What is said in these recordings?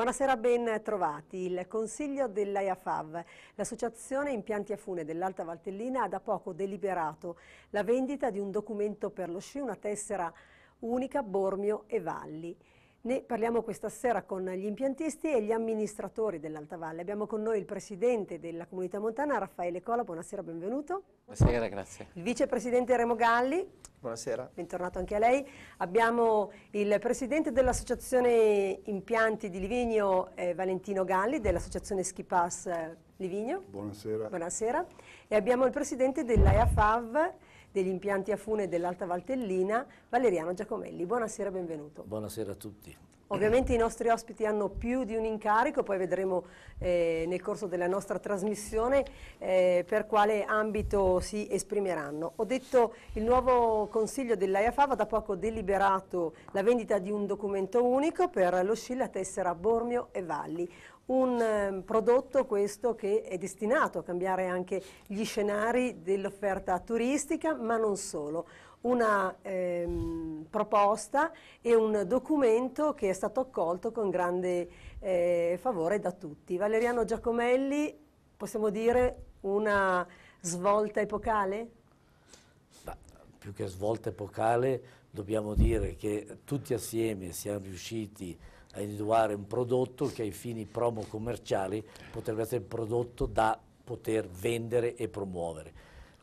Buonasera, ben trovati. Il Consiglio dell'AIAFAV, l'associazione Impianti a Fune dell'Alta Valtellina, ha da poco deliberato la vendita di un documento per lo sci, una tessera unica Bormio e Valli. Ne parliamo questa sera con gli impiantisti e gli amministratori dell'Alta Valle. Abbiamo con noi il presidente della comunità montana, Raffaele Cola. Buonasera, benvenuto. Buonasera, grazie. Il vicepresidente Remo Galli. Buonasera. Bentornato anche a lei. Abbiamo il presidente dell'associazione impianti di Livigno, eh, Valentino Galli, dell'associazione Schipas eh, Livigno. Buonasera. Buonasera. E abbiamo il presidente dell'AIAFAV, degli impianti a fune dell'Alta Valtellina, Valeriano Giacomelli. Buonasera e benvenuto. Buonasera a tutti. Ovviamente i nostri ospiti hanno più di un incarico, poi vedremo eh, nel corso della nostra trasmissione eh, per quale ambito si esprimeranno. Ho detto che il nuovo consiglio dell'AIAFAV ha da poco deliberato la vendita di un documento unico per lo SCIL tessera Bormio e Valli un ehm, prodotto questo che è destinato a cambiare anche gli scenari dell'offerta turistica, ma non solo. Una ehm, proposta e un documento che è stato accolto con grande eh, favore da tutti. Valeriano Giacomelli, possiamo dire una svolta epocale? Ma, più che svolta epocale, dobbiamo dire che tutti assieme siamo riusciti a a individuare un prodotto che ai fini promo commerciali potrebbe essere un prodotto da poter vendere e promuovere.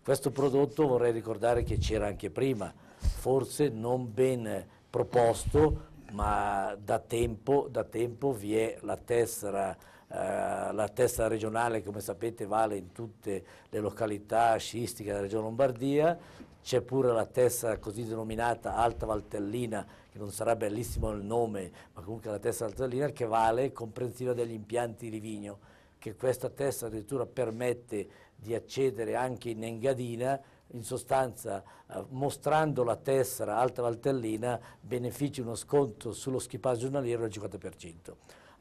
Questo prodotto vorrei ricordare che c'era anche prima, forse non ben proposto, ma da tempo, da tempo vi è la tessera, eh, la tessera, regionale, come sapete vale in tutte le località sciistiche della regione Lombardia, c'è pure la tessera così denominata Alta Valtellina che non sarà bellissimo il nome, ma comunque la testa altolinea, che vale comprensiva degli impianti di vigno, che questa testa addirittura permette di accedere anche in Engadina, in sostanza eh, mostrando la tessera Alta Valtellina benefici uno sconto sullo schipaggio giornaliero del 50%.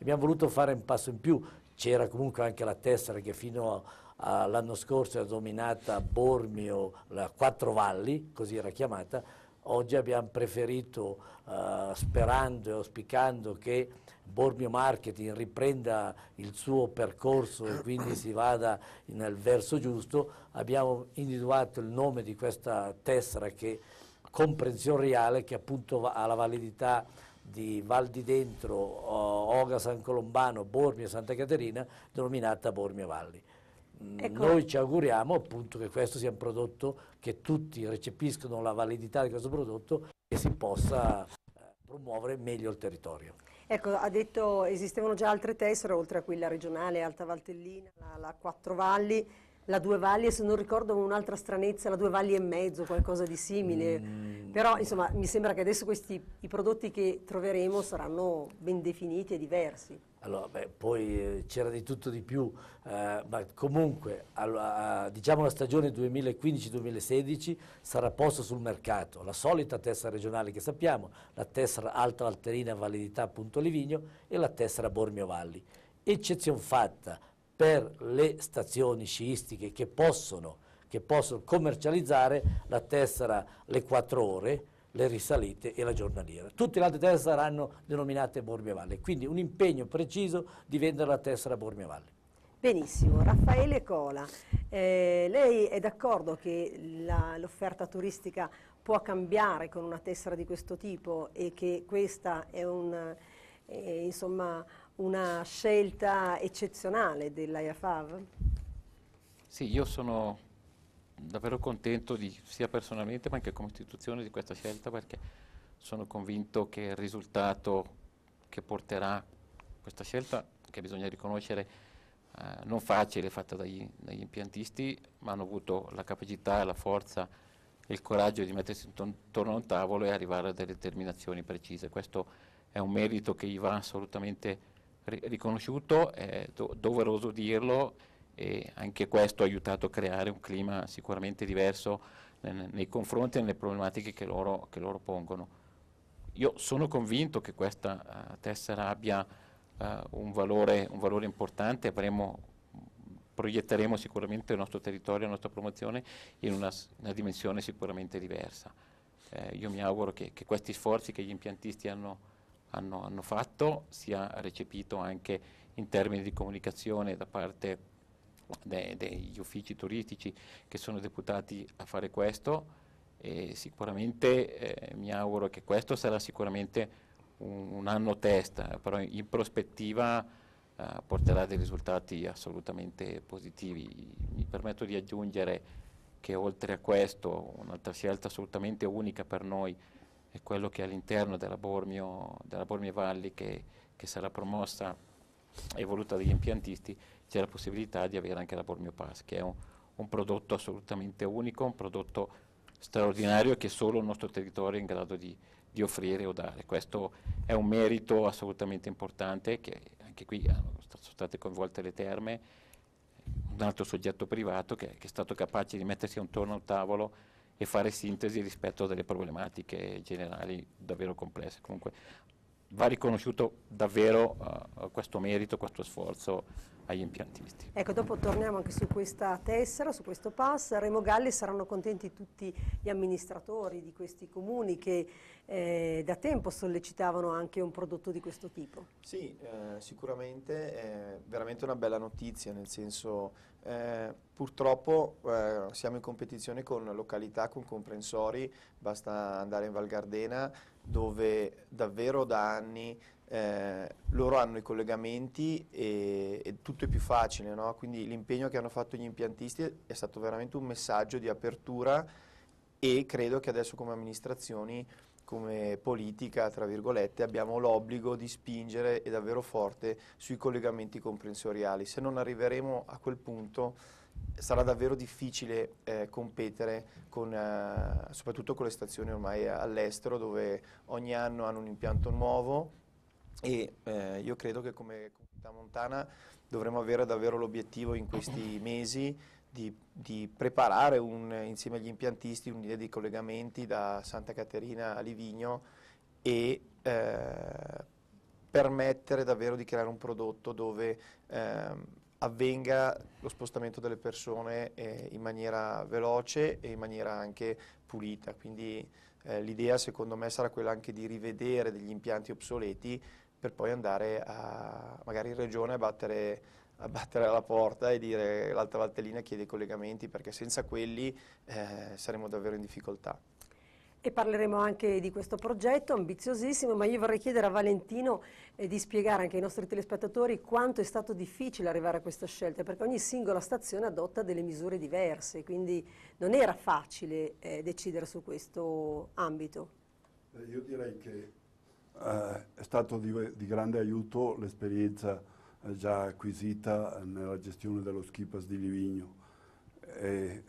Abbiamo voluto fare un passo in più, c'era comunque anche la tessera che fino all'anno scorso era dominata Bormio, la Quattro Valli, così era chiamata, Oggi abbiamo preferito, eh, sperando e auspicando che Bormio Marketing riprenda il suo percorso e quindi si vada nel verso giusto, abbiamo individuato il nome di questa tessera che, reale che appunto ha la validità di Val di Dentro, eh, Oga San Colombano, Bormio e Santa Caterina, denominata Bormio Valli. Ecco. Noi ci auguriamo appunto che questo sia un prodotto che tutti recepiscono la validità di questo prodotto e si possa eh, promuovere meglio il territorio. Ecco, ha detto esistevano già altre tessere, oltre a quella regionale, Alta Valtellina, la, la Quattro Valli, la Due Valli e se non ricordo un'altra stranezza, la Due Valli e mezzo, qualcosa di simile. Mm. Però insomma mi sembra che adesso questi i prodotti che troveremo saranno ben definiti e diversi. Allora, beh, poi eh, c'era di tutto di più, eh, ma comunque a, diciamo la stagione 2015-2016 sarà posta sul mercato la solita tessera regionale che sappiamo, la tessera Alta Alterina Validità Punto Livigno e la tessera Bormio Valli. Eccezione fatta per le stazioni sciistiche che possono, che possono commercializzare la tessera le 4 ore, le risalite e la giornaliera. Tutte le altre terre saranno denominate Bormio Valle, quindi un impegno preciso di vendere la tessera Bormio Valle. Benissimo, Raffaele Cola, eh, lei è d'accordo che l'offerta turistica può cambiare con una tessera di questo tipo e che questa è un, eh, insomma, una scelta eccezionale dell'IAFAV? Sì, io sono davvero contento di, sia personalmente ma anche come istituzione di questa scelta perché sono convinto che il risultato che porterà questa scelta, che bisogna riconoscere eh, non facile, fatta dagli, dagli, impiantisti, ma hanno avuto la capacità, la forza e il coraggio di mettersi intorno a un tavolo e arrivare a delle determinazioni precise. Questo è un merito che gli va assolutamente riconosciuto, è do doveroso dirlo e anche questo ha aiutato a creare un clima sicuramente diverso nei, confronti e nelle problematiche che loro, che loro, pongono. Io sono convinto che questa eh, tessera abbia uh, un, valore, un, valore, importante, avremo, proietteremo sicuramente il nostro territorio, la nostra promozione in una, una dimensione sicuramente diversa. Eh, io mi auguro che, che, questi sforzi che gli impiantisti hanno, hanno, hanno fatto sia recepito anche in termini di comunicazione da parte de, degli uffici turistici che sono deputati a fare questo e sicuramente eh, mi auguro che questo sarà sicuramente un, un anno test, però in prospettiva eh, porterà dei risultati assolutamente positivi. Mi permetto di aggiungere che oltre a questo un'altra scelta assolutamente unica per noi è quello che all'interno della Bormio, della Bormio Valli che, che sarà promossa e voluta dagli impiantisti c'è la possibilità di avere anche la Bormio Pass, che è un, un prodotto assolutamente unico, un prodotto straordinario che solo il nostro territorio è in grado di, di offrire o dare. Questo è un merito assolutamente importante, che anche qui hanno, sono state coinvolte le terme, un altro soggetto privato che, che è stato capace di mettersi intorno a un tavolo e fare sintesi rispetto a delle problematiche generali davvero complesse. Comunque va riconosciuto davvero uh, questo merito, questo sforzo agli impiantisti. Ecco, dopo torniamo anche su questa tessera, su questo pass. Remo Galli saranno contenti tutti gli amministratori di questi comuni che eh, da tempo sollecitavano anche un prodotto di questo tipo. Sì, eh, sicuramente è veramente una bella notizia, nel senso eh, purtroppo eh, siamo in competizione con località, con comprensori, basta andare in Val Gardena, dove davvero da anni eh, loro hanno i collegamenti e, e, tutto è più facile, no? quindi l'impegno che hanno fatto gli impiantisti è stato veramente un messaggio di apertura e credo che adesso come amministrazioni, come politica, tra virgolette, abbiamo l'obbligo di spingere e davvero forte sui collegamenti comprensoriali, se non arriveremo a quel punto sarà davvero difficile eh, competere con, eh, soprattutto con le stazioni ormai all'estero dove ogni anno hanno un impianto nuovo e eh, io credo che come comunità montana dovremo avere davvero l'obiettivo in questi mesi di, di preparare un, insieme agli impiantisti un'idea di collegamenti da Santa Caterina a Livigno e eh, permettere davvero di creare un prodotto dove ehm, avvenga lo spostamento delle persone eh, in maniera veloce e in maniera anche pulita. Quindi eh, l'idea secondo me sarà quella anche di rivedere degli impianti obsoleti per poi andare a, magari in regione a battere, a battere alla porta e dire l'alta Valtellina chiede i collegamenti perché senza quelli eh, saremo davvero in difficoltà e parleremo anche di questo progetto ambiziosissimo, ma io vorrei chiedere a Valentino eh, di spiegare anche ai nostri telespettatori quanto è stato difficile arrivare a questa scelta, perché ogni singola stazione adotta delle misure diverse, quindi non era facile eh, decidere su questo ambito. Eh, io direi che eh, è stato di, di grande aiuto l'esperienza eh, già acquisita eh, nella gestione dello Schipas di Livigno. E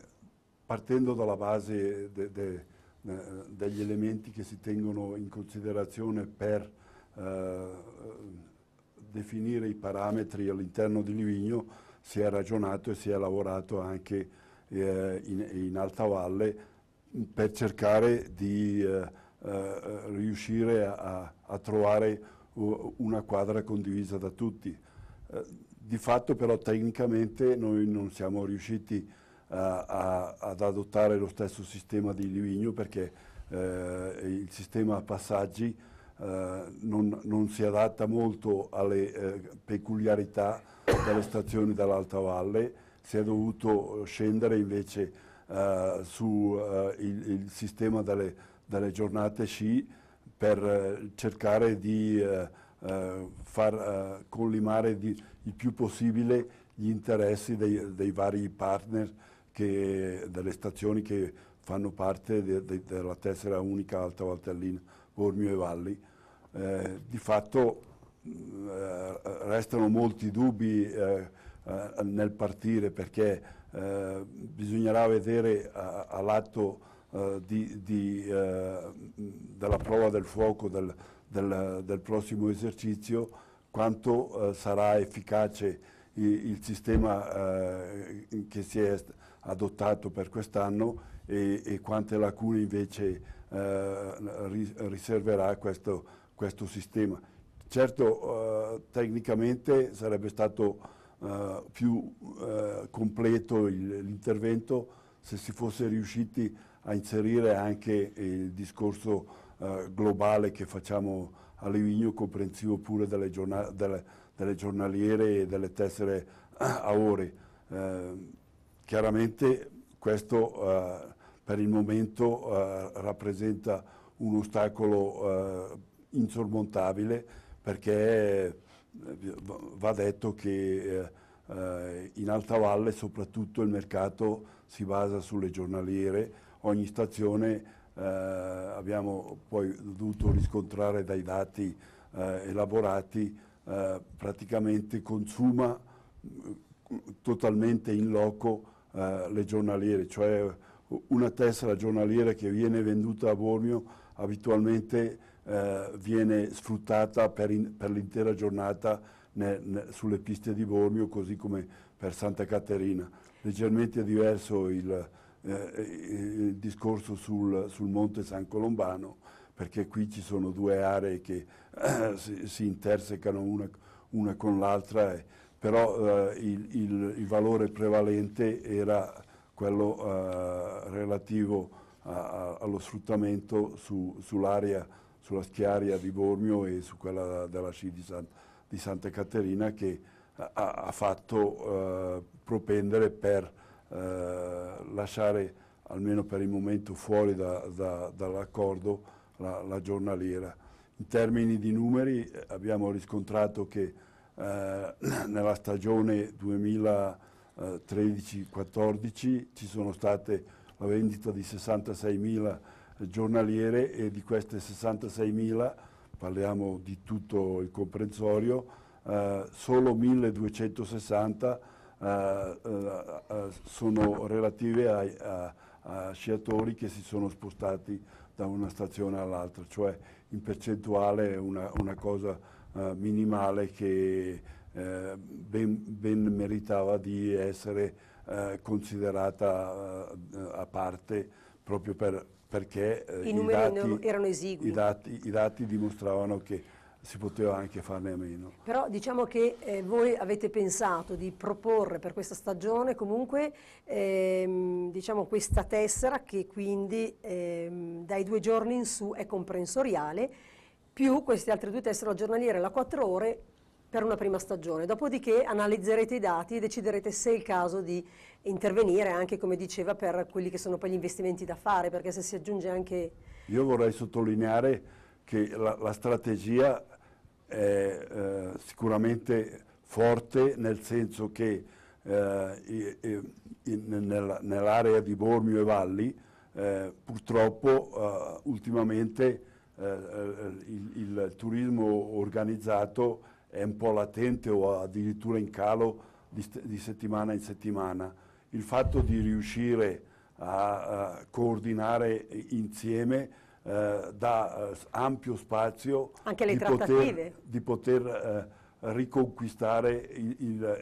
partendo dalla base de, de eh, degli elementi che si tengono in considerazione per eh, definire i parametri all'interno di Livigno si è ragionato e si è lavorato anche eh, in, in Alta Valle per cercare di eh, eh, riuscire a, a, trovare una quadra condivisa da tutti. Eh, di fatto però tecnicamente noi non siamo riusciti a, ad adottare lo stesso sistema di Livigno perché eh, il sistema a passaggi eh, non, non, si adatta molto alle eh, peculiarità delle stazioni dell'Alta Valle, si è dovuto scendere invece eh, sul eh, sistema delle, delle, giornate sci per eh, cercare di far collimare di, il più possibile gli interessi dei, dei vari partner che, delle stazioni che fanno parte de, de, della tessera unica Alta Valtellina, Bormio e Valli. Eh, di fatto eh, restano molti dubbi eh, eh nel partire perché eh, bisognerà vedere all'atto eh, della prova del fuoco del, del, del prossimo esercizio quanto sarà efficace il, il sistema che si è adottato per quest'anno e, e, quante lacune invece eh, ri, riserverà questo, questo, sistema. Certo, eh, tecnicamente sarebbe stato eh, più eh, completo l'intervento se si fosse riusciti a inserire anche il discorso eh, globale che facciamo a Livigno, comprensivo pure delle, giornal delle, delle giornaliere e delle tessere eh, a ore. Chiaramente questo eh, per il momento eh, rappresenta un ostacolo eh, insormontabile perché eh, va detto che eh, eh, in Alta Valle soprattutto il mercato si basa sulle giornaliere, ogni stazione abbiamo poi dovuto riscontrare dai dati elaborati praticamente consuma mm, totalmente in loco eh, le giornaliere, cioè una tessera giornaliera che viene venduta a Bormio abitualmente eh, viene sfruttata per, per l'intera giornata ne, ne, sulle piste di Bormio così come per Santa Caterina. Leggermente diverso il, eh, il discorso sul, sul Monte San Colombano perché qui ci sono due aree che eh, si, si, intersecano una, una con l'altra però eh, il, il, il, valore prevalente era quello eh, relativo a, a, allo sfruttamento su, sull'area, sulla schiaria di Bormio e su quella della sci di, San, di Santa Caterina che ha, ha fatto eh, propendere per eh, lasciare almeno per il momento fuori da, da, dall'accordo la, la giornaliera. In termini di numeri eh, abbiamo riscontrato che eh, nella stagione 2013-14 eh, ci sono state la vendita di 66.000 giornaliere e di queste 66.000, parliamo di tutto il comprensorio, eh, solo 1.260 eh, eh, sono relative ai, a, a sciatori che si sono spostati da una stazione all'altra, cioè in percentuale una, una cosa uh, minimale che uh, ben, ben, meritava di essere uh, considerata a parte proprio per, perché I, i, dati, erano, erano I, dati, i dati dimostravano che si poteva anche farne a meno. Però diciamo che eh, voi avete pensato di proporre per questa stagione comunque ehm, diciamo questa tessera che quindi ehm, dai due giorni in su è comprensoriale, più queste altre due tessere, giornaliere giornaliera la 4 ore, per una prima stagione. Dopodiché analizzerete i dati e deciderete se è il caso di intervenire anche, come diceva, per quelli che sono poi gli investimenti da fare, perché se si aggiunge anche... Io vorrei sottolineare che la, la strategia è eh, sicuramente forte nel senso che eh, nell'area di Bormio e Valli eh, purtroppo eh, ultimamente eh, eh, il, il, turismo organizzato è un po' latente o addirittura in calo di, di settimana in settimana. Il fatto di riuscire a, a coordinare insieme eh, dà eh, ampio spazio di poter, di poter eh, riconquistare il, il,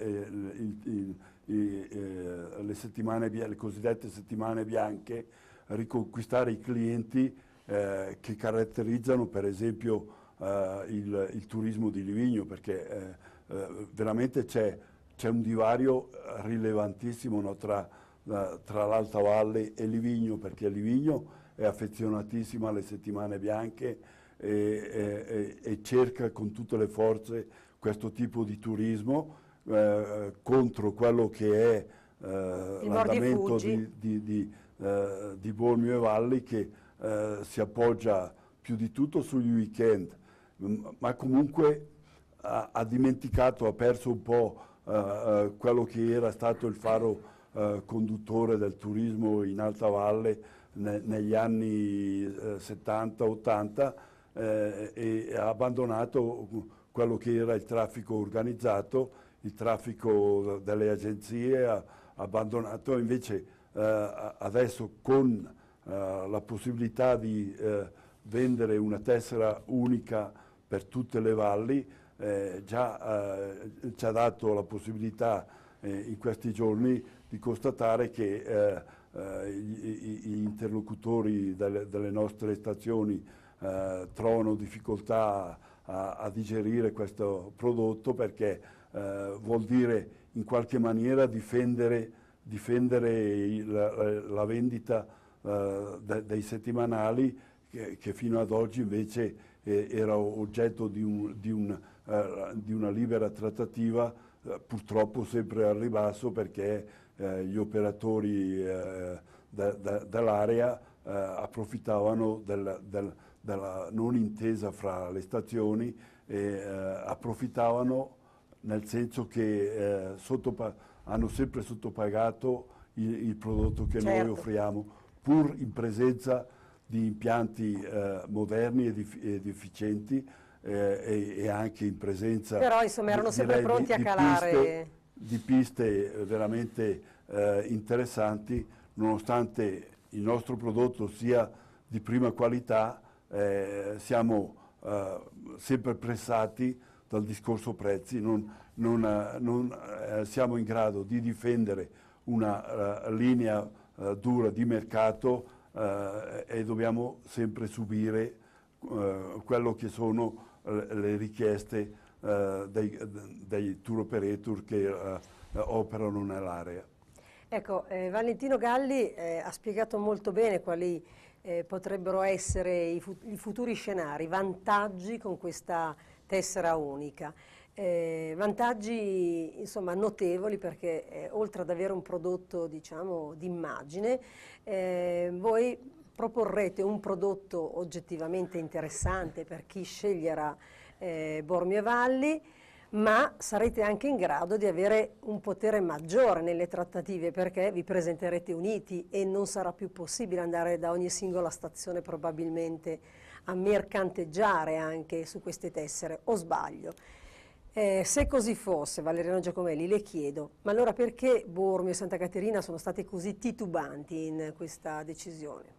eh, il, le, le cosiddette settimane bianche, riconquistare i clienti eh, che caratterizzano per esempio eh, il, il, turismo di Livigno perché eh, veramente c'è, un divario rilevantissimo no, tra, tra l'Alta Valle e Livigno perché Livigno è affezionatissima alle settimane bianche e, e, e cerca con tutte le forze questo tipo di turismo eh, contro quello che è eh, l'andamento di, di, di, eh, di, Bormio e Valli che eh, si appoggia più di tutto sugli weekend, ma comunque ha, ha dimenticato, ha perso un po' eh, eh, quello che era stato il faro conduttore del turismo in Alta Valle ne, negli anni eh, 70-80 eh, e ha abbandonato quello che era il traffico organizzato, il traffico delle agenzie, ha abbandonato invece eh, adesso con eh, la possibilità di eh, vendere una tessera unica per tutte le valli, eh, già eh, ci ha dato la possibilità eh, in questi giorni di constatare che eh, gli, gli, interlocutori delle, delle nostre stazioni eh, trovano difficoltà a, a, digerire questo prodotto perché eh, vuol dire in qualche maniera difendere, difendere il, la, la, vendita eh, de, dei settimanali che, che, fino ad oggi invece eh, era oggetto di, un, di, un, eh, di una libera trattativa purtroppo sempre al ribasso perché eh, gli operatori eh, da, da, dall'area eh, approfittavano del, del, della non intesa fra le stazioni e eh, approfittavano nel senso che hanno sempre sottopagato il, il prodotto che certo. noi offriamo pur in presenza di impianti moderni ed, ed efficienti eh, e, e, anche in presenza. Però insomma erano sempre pronti di, a calare di piste veramente eh, interessanti, nonostante il nostro prodotto sia di prima qualità, eh, siamo eh, sempre pressati dal discorso prezzi, non, non, eh, non eh, siamo in grado di difendere una uh, linea uh, dura di mercato uh, e dobbiamo sempre subire quello che sono le richieste eh, dei, dei, tour operator che eh, operano nell'area. Ecco, eh, Valentino Galli eh, ha spiegato molto bene quali potrebbero essere i, fut i futuri scenari, i vantaggi con questa tessera unica. Eh, vantaggi insomma, notevoli perché eh, oltre ad avere un prodotto diciamo, d'immagine, eh, voi proporrete un prodotto oggettivamente interessante per chi sceglierà eh, Bormio e Valli, ma sarete anche in grado di avere un potere maggiore nelle trattative perché vi presenterete uniti e non sarà più possibile andare da ogni singola stazione probabilmente a mercanteggiare anche su queste tessere, o sbaglio? Eh, se così fosse, Valeriano Giacomelli, le chiedo, ma allora perché Bormio e Santa Caterina sono state così titubanti in questa decisione?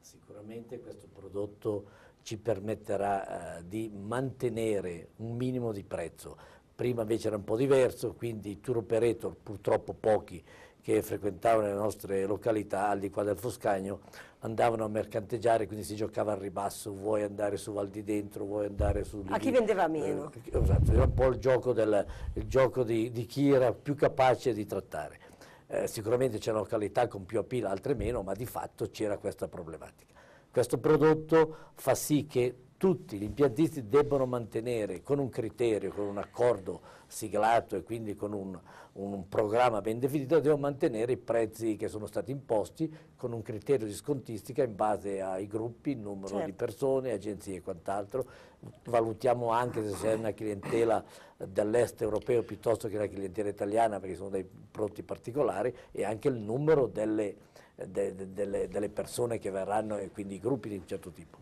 Sicuramente questo prodotto ci permetterà eh, di mantenere un minimo di prezzo. Prima invece era un po' diverso, quindi i tour operator, purtroppo pochi, che frequentavano le nostre località al di qua del Foscagno, andavano a mercanteggiare, quindi si giocava al ribasso, vuoi andare su Val di Dentro, vuoi andare su... A chi vendeva meno. Eh, esatto, era un po' il gioco, del, il gioco di, di chi era più capace di trattare. Eh, sicuramente c'erano località con più appeal, altre meno, ma di fatto c'era questa problematica. Questo prodotto fa sì che tutti gli impiantisti debbano mantenere con un criterio, con un accordo siglato e quindi con un, un, programma ben definito, devono mantenere i prezzi che sono stati imposti con un criterio di scontistica in base ai gruppi, numero certo. di persone, agenzie e quant'altro. Valutiamo anche se c'è una clientela dell'est europeo piuttosto che una clientela italiana perché sono dei prodotti particolari e anche il numero delle de, de, delle, delle, persone che verranno e quindi i gruppi di un certo tipo.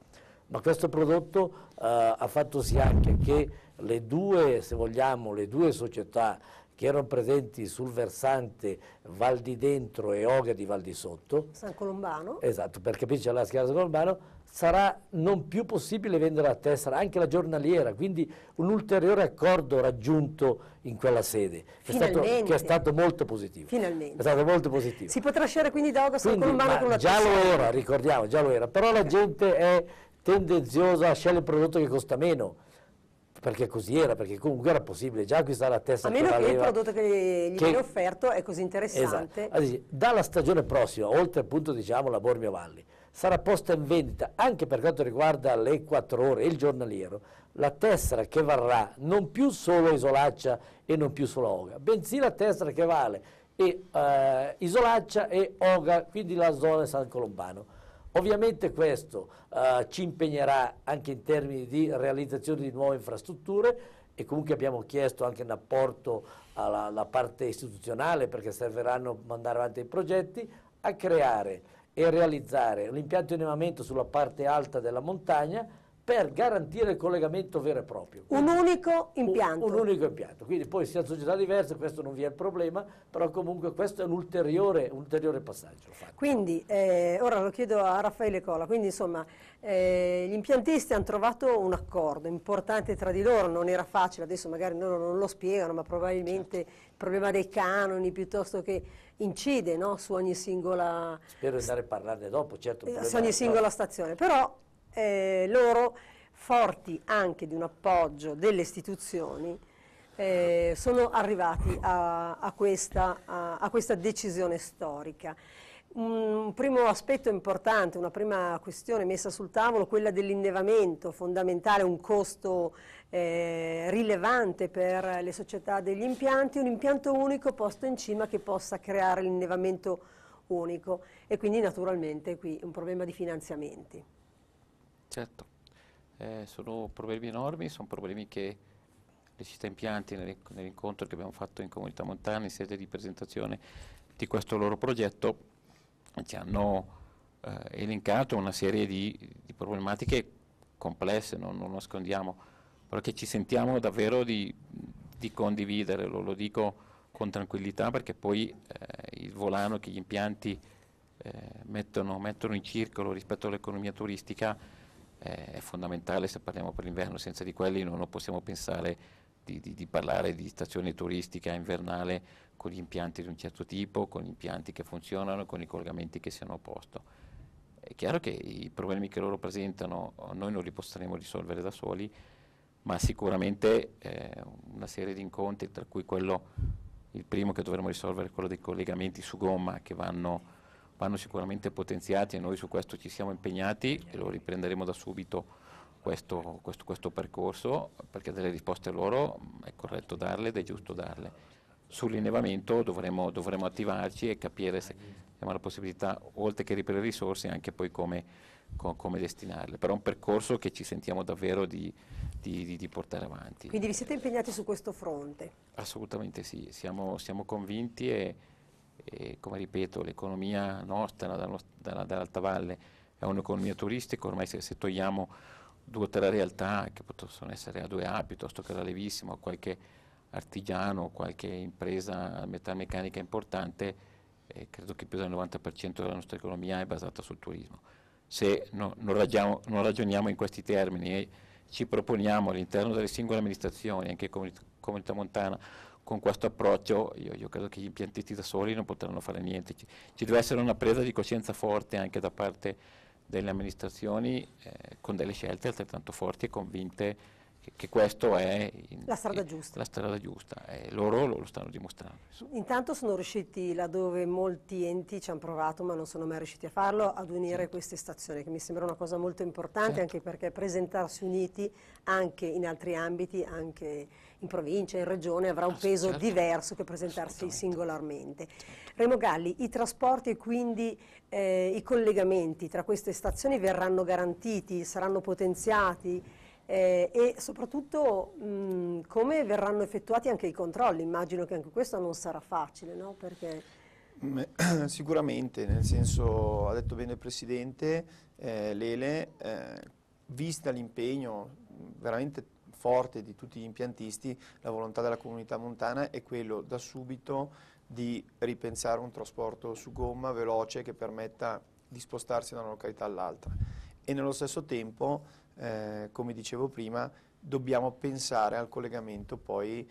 Ma questo prodotto eh, ha fatto sì anche che le due, se vogliamo, le due società che erano presenti sul versante Val di Dentro e Oga di Val di Sotto. San Colombano. Esatto, per capirci alla scala San Colombano, sarà non più possibile vendere la tessera, anche la giornaliera, quindi un ulteriore accordo raggiunto in quella sede, che, è stato, che è stato, molto positivo. Finalmente. È stato molto positivo. Si potrà scegliere quindi da Oga San Colombano con la già tessera? Già lo era, ricordiamo, già lo era, però okay. la gente è tendenziosa a scegliere il prodotto che costa meno perché così era, perché comunque era possibile già acquistare a testa. A meno che, che il prodotto che gli che, viene offerto è così interessante. Esatto. Allora, dalla stagione prossima, oltre appunto diciamo la Bormio Valli, sarà posta in vendita anche per quanto riguarda le 4 ore e il giornaliero la tessera che varrà non più solo isolaccia e non più solo oga, bensì la tessera che vale e, eh, isolaccia e oga, quindi la zona di San Colombano Ovviamente questo eh, ci impegnerà anche in termini di realizzazione di nuove infrastrutture e comunque abbiamo chiesto anche un apporto alla, alla parte istituzionale perché serviranno a mandare avanti i progetti, a creare e realizzare l'impianto di innevamento sulla parte alta della montagna per garantire il collegamento vero e proprio. Un unico impianto. Un, un unico impianto, quindi poi siano società diverse, questo non vi è il problema, però comunque questo è un ulteriore, un ulteriore passaggio. Fatto. Quindi, eh, ora lo chiedo a Raffaele Cola, quindi insomma eh, gli impiantisti hanno trovato un accordo importante tra di loro, non era facile, adesso magari loro non lo spiegano, ma probabilmente certo. il problema dei canoni piuttosto che incide no, su ogni singola... Spero di andare a parlarne dopo, certo. Eh, su ogni singola stazione, però eh, loro, forti anche di un appoggio delle istituzioni, eh, sono arrivati a, a, questa, a, a, questa, decisione storica. Un primo aspetto importante, una prima questione messa sul tavolo, quella dell'innevamento fondamentale, un costo eh, rilevante per le società degli impianti, un impianto unico posto in cima che possa creare l'innevamento unico e quindi naturalmente qui un problema di finanziamenti. Certo, eh, sono problemi enormi, sono problemi che le città Impianti nell'incontro che abbiamo fatto in Comunità Montana in sede di presentazione di questo loro progetto ci hanno eh, elencato una serie di, di problematiche complesse, non, non, lo nascondiamo, però che ci sentiamo davvero di, di condividere, lo, lo, dico con tranquillità perché poi eh, il volano che gli impianti eh, mettono, mettono in circolo rispetto all'economia turistica è fondamentale se parliamo per l'inverno, senza di quelli non possiamo pensare di, di, di, parlare di stazione turistica invernale con gli impianti di un certo tipo, con gli impianti che funzionano, con i collegamenti che siano a posto. È chiaro che i problemi che loro presentano noi non li potremo risolvere da soli, ma sicuramente eh, una serie di incontri, tra cui quello, il primo che dovremmo risolvere è quello dei collegamenti su gomma che vanno vanno sicuramente potenziati e noi su questo ci siamo impegnati e lo riprenderemo da subito questo, questo, questo percorso perché delle risposte loro mm, è corretto darle ed è giusto darle. Sull'innevamento dovremo, dovremo attivarci e capire se abbiamo la possibilità, oltre che reperire risorse, anche poi come, co, come destinarle. Però è un percorso che ci sentiamo davvero di, di, di, di, portare avanti. Quindi vi siete impegnati su questo fronte? Assolutamente sì, siamo, siamo convinti e eh, come ripeto, l'economia nostra, dalla, dall'Alta Valle, è un'economia turistica, ormai se, se togliamo due o tre realtà, che possono essere a 2A piuttosto che la Levissima, o qualche artigiano, qualche impresa metalmeccanica importante, eh, credo che più del 90% della nostra economia è basata sul turismo. Se no, non, ragiamo, non, ragioniamo in questi termini e ci proponiamo all'interno delle singole amministrazioni, anche comunità montana, con questo approccio io, io, credo che gli impiantisti da soli non potranno fare niente, ci, ci deve essere una presa di coscienza forte anche da parte delle amministrazioni eh, con delle scelte altrettanto forti e convinte che, questa è in, la strada giusta. La strada giusta e loro lo, lo stanno dimostrando. Insomma. Intanto sono riusciti laddove molti enti ci hanno provato ma non sono mai riusciti a farlo, ad unire certo. queste stazioni, che mi sembra una cosa molto importante certo. anche perché presentarsi uniti anche in altri ambiti, anche in provincia, in regione, avrà un peso certo. diverso che presentarsi singolarmente. Certo. Remo Galli, i trasporti e quindi eh, i collegamenti tra queste stazioni verranno garantiti, saranno potenziati? eh, e soprattutto mh, mm, come verranno effettuati anche i controlli, immagino che anche questo non sarà facile, no? Perché... Mm, eh, sicuramente, nel senso, ha detto bene il Presidente, eh, Lele, eh, vista l'impegno mm, veramente forte di tutti gli impiantisti, la volontà della comunità montana è quello da subito di ripensare un trasporto su gomma veloce che permetta di spostarsi da una località all'altra e nello stesso tempo eh, come dicevo prima, dobbiamo pensare al collegamento poi,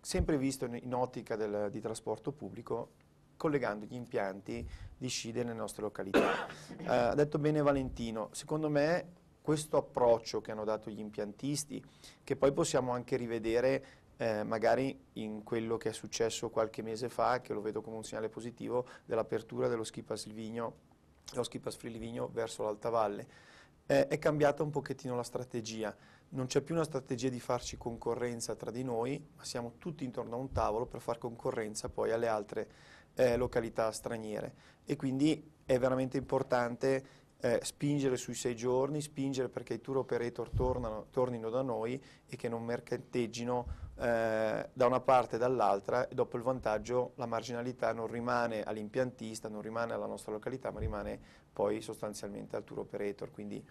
sempre visto in ottica del, di trasporto pubblico, collegando gli impianti di SCIDE nelle nostre località. Eh, ha detto bene Valentino, secondo me questo approccio che hanno dato gli impiantisti, che poi possiamo anche rivedere eh, magari in quello che è successo qualche mese fa, che lo vedo come un segnale positivo, dell'apertura dello Schipa Silvigno, dello Schipa Sfrilivigno verso l'Alta Valle eh, è cambiata un pochettino la strategia. Non c'è più una strategia di farci concorrenza tra di noi, ma siamo tutti intorno a un tavolo per far concorrenza poi alle altre eh, località straniere. E quindi è veramente importante eh, spingere sui sei giorni, spingere perché i tour operator tornano, tornino da noi e che non mercanteggino eh, da una parte e dall'altra e dopo il vantaggio la marginalità non rimane all'impiantista, non rimane alla nostra località, ma rimane poi sostanzialmente al tour operator. Quindi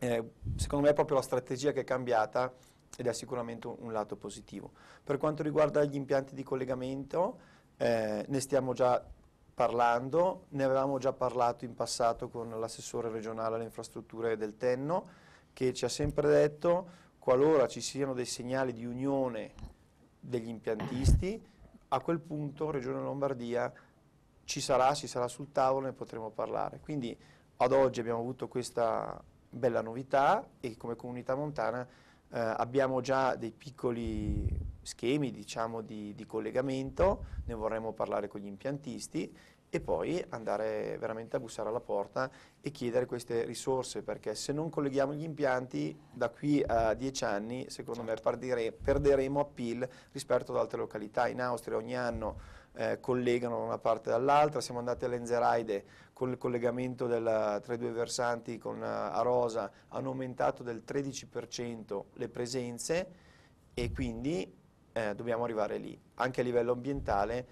eh, secondo me è proprio la strategia che è cambiata ed è sicuramente un, un lato positivo. Per quanto riguarda gli impianti di collegamento, eh, ne stiamo già parlando, ne avevamo già parlato in passato con l'assessore regionale alle infrastrutture del Tenno che ci ha sempre detto qualora ci siano dei segnali di unione degli impiantisti, a quel punto Regione Lombardia ci sarà, si sarà sul tavolo e ne potremo parlare. Quindi ad oggi abbiamo avuto questa bella novità e come comunità montana eh, abbiamo già dei piccoli schemi diciamo, di, di collegamento, ne vorremmo parlare con gli impiantisti e poi andare veramente a bussare alla porta e chiedere queste risorse, perché se non colleghiamo gli impianti da qui a dieci anni, secondo me perdere, certo. perderemo appeal rispetto ad altre località. In Austria ogni anno eh, collegano da una parte dall'altra, siamo andati a Lenzeraide con il collegamento della, tra i due versanti con eh, Arosa, hanno aumentato del 13% le presenze e quindi eh, dobbiamo arrivare lì. Anche a livello ambientale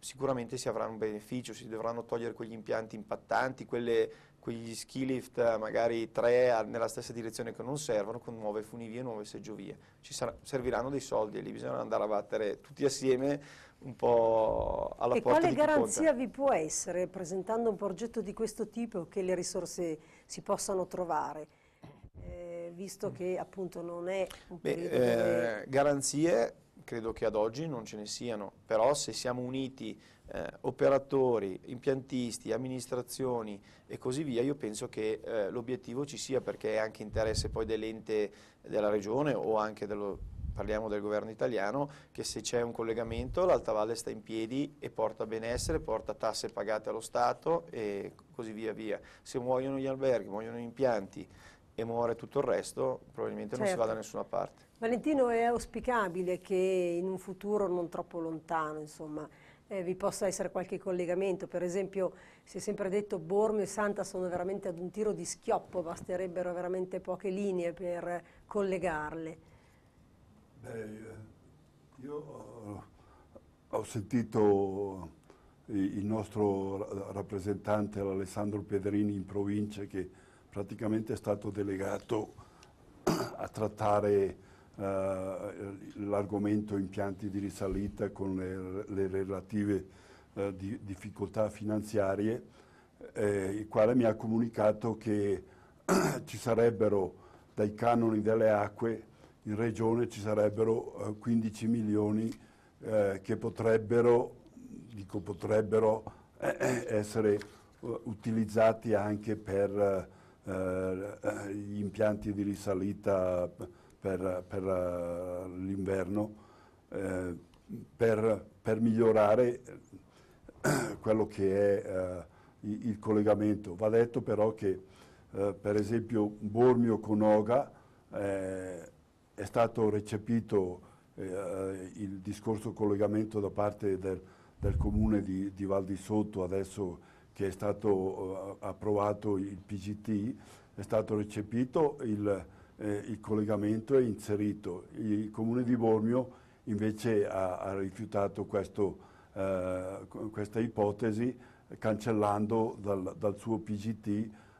sicuramente si avrà un beneficio, si dovranno togliere quegli impianti impattanti, quelle, quegli ski lift eh, magari tre nella stessa direzione che non servono con nuove funivie, nuove seggiovie. Ci sarà, serviranno dei soldi e lì bisogna andare a battere tutti assieme un po' alla e porta E quale garanzia vi può essere presentando un progetto di questo tipo che le risorse si possano trovare? Eh, visto mm. che appunto non è un Beh, eh, garanzie credo che ad oggi non ce ne siano, però se siamo uniti eh, operatori, impiantisti, amministrazioni e così via, io penso che eh, l'obiettivo ci sia perché è anche interesse poi dell'ente della regione o anche dello, parliamo del governo italiano, che se c'è un collegamento l'Alta Valle sta in piedi e porta benessere, porta tasse pagate allo Stato e così via via. Se muoiono gli alberghi, muoiono gli impianti e muore tutto il resto, probabilmente certo. non si va da certo. nessuna parte. Valentino, è auspicabile che in un futuro non troppo lontano, insomma, eh, vi possa essere qualche collegamento. Per esempio, si è sempre detto che Bormio e Santa sono veramente ad un tiro di schioppo, basterebbero veramente poche linee per collegarle. Beh, eh, io ho, sentito il nostro rappresentante, l'Alessandro Pedrini in provincia, che praticamente è stato delegato a trattare eh, l'argomento impianti di risalita con le, le relative eh, di, difficoltà finanziarie, eh, il quale mi ha comunicato che ci sarebbero dai canoni delle acque in regione ci sarebbero 15 milioni eh, che potrebbero, dico, potrebbero eh, essere uh, utilizzati anche per uh, uh, gli impianti di risalita per, per eh, l'inverno, eh, per, per, migliorare eh, quello che è eh, il, il, collegamento. Va detto però che per esempio Bormio con Oga è stato recepito il discorso collegamento da parte del, del comune di, di, Val di Sotto adesso che è stato uh, approvato il PGT, è stato recepito il, eh, il collegamento è inserito. Il comune di Bormio invece ha, ha rifiutato questo, eh, questa ipotesi cancellando dal, dal suo PGT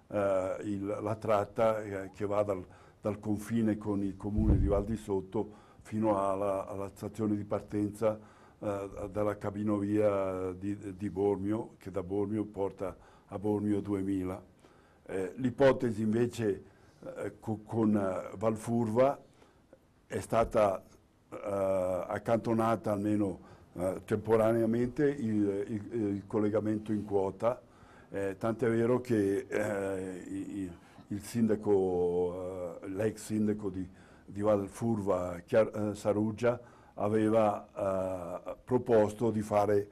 eh, il, la tratta eh, che va dal, dal, confine con il comune di Val di Sotto fino alla, alla stazione di partenza eh, dalla cabinovia di, di Bormio che da Bormio porta a Bormio 2000. Eh, l'ipotesi invece eh, con, con eh, Valfurva è stata eh, accantonata almeno eh, temporaneamente il, il, il, collegamento in quota, eh, tant'è vero che il, il sindaco, l'ex sindaco di, di Valfurva, Chiar, Saruggia, aveva proposto di fare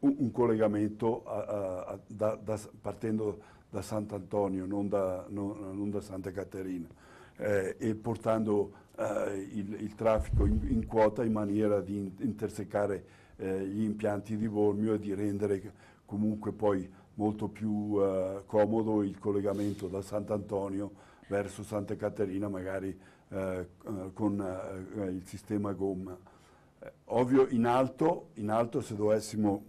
un, un collegamento a, a, da, da, partendo da Sant'Antonio, non da, non, non da, Santa Caterina, eh, e portando eh, il, il, traffico in, in, quota in maniera di intersecare eh, gli impianti di Bormio e di rendere comunque poi molto più eh, comodo il collegamento da Sant'Antonio verso Santa Caterina, magari eh, eh, con il sistema gomma. ovvio, in alto, in alto se dovessimo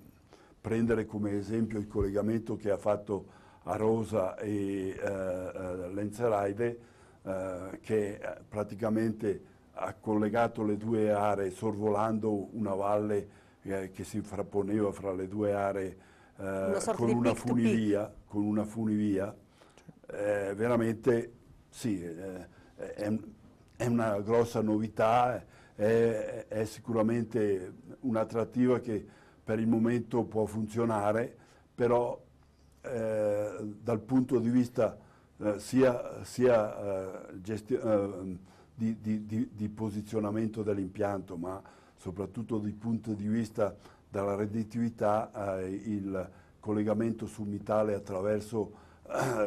prendere come esempio il collegamento che ha fatto Arosa e eh, Lenzerheide eh, che praticamente ha collegato le due aree sorvolando una valle eh, che si frapponeva fra le due aree eh, una con, una funivia, con, una funivia, veramente sì, eh, è, è, una grossa novità, è, è sicuramente un'attrattiva che per il momento può funzionare, però eh, dal punto di vista eh, sia, sia eh, eh, di, di, di, posizionamento dell'impianto, ma soprattutto dal punto di vista della redditività, il collegamento sul attraverso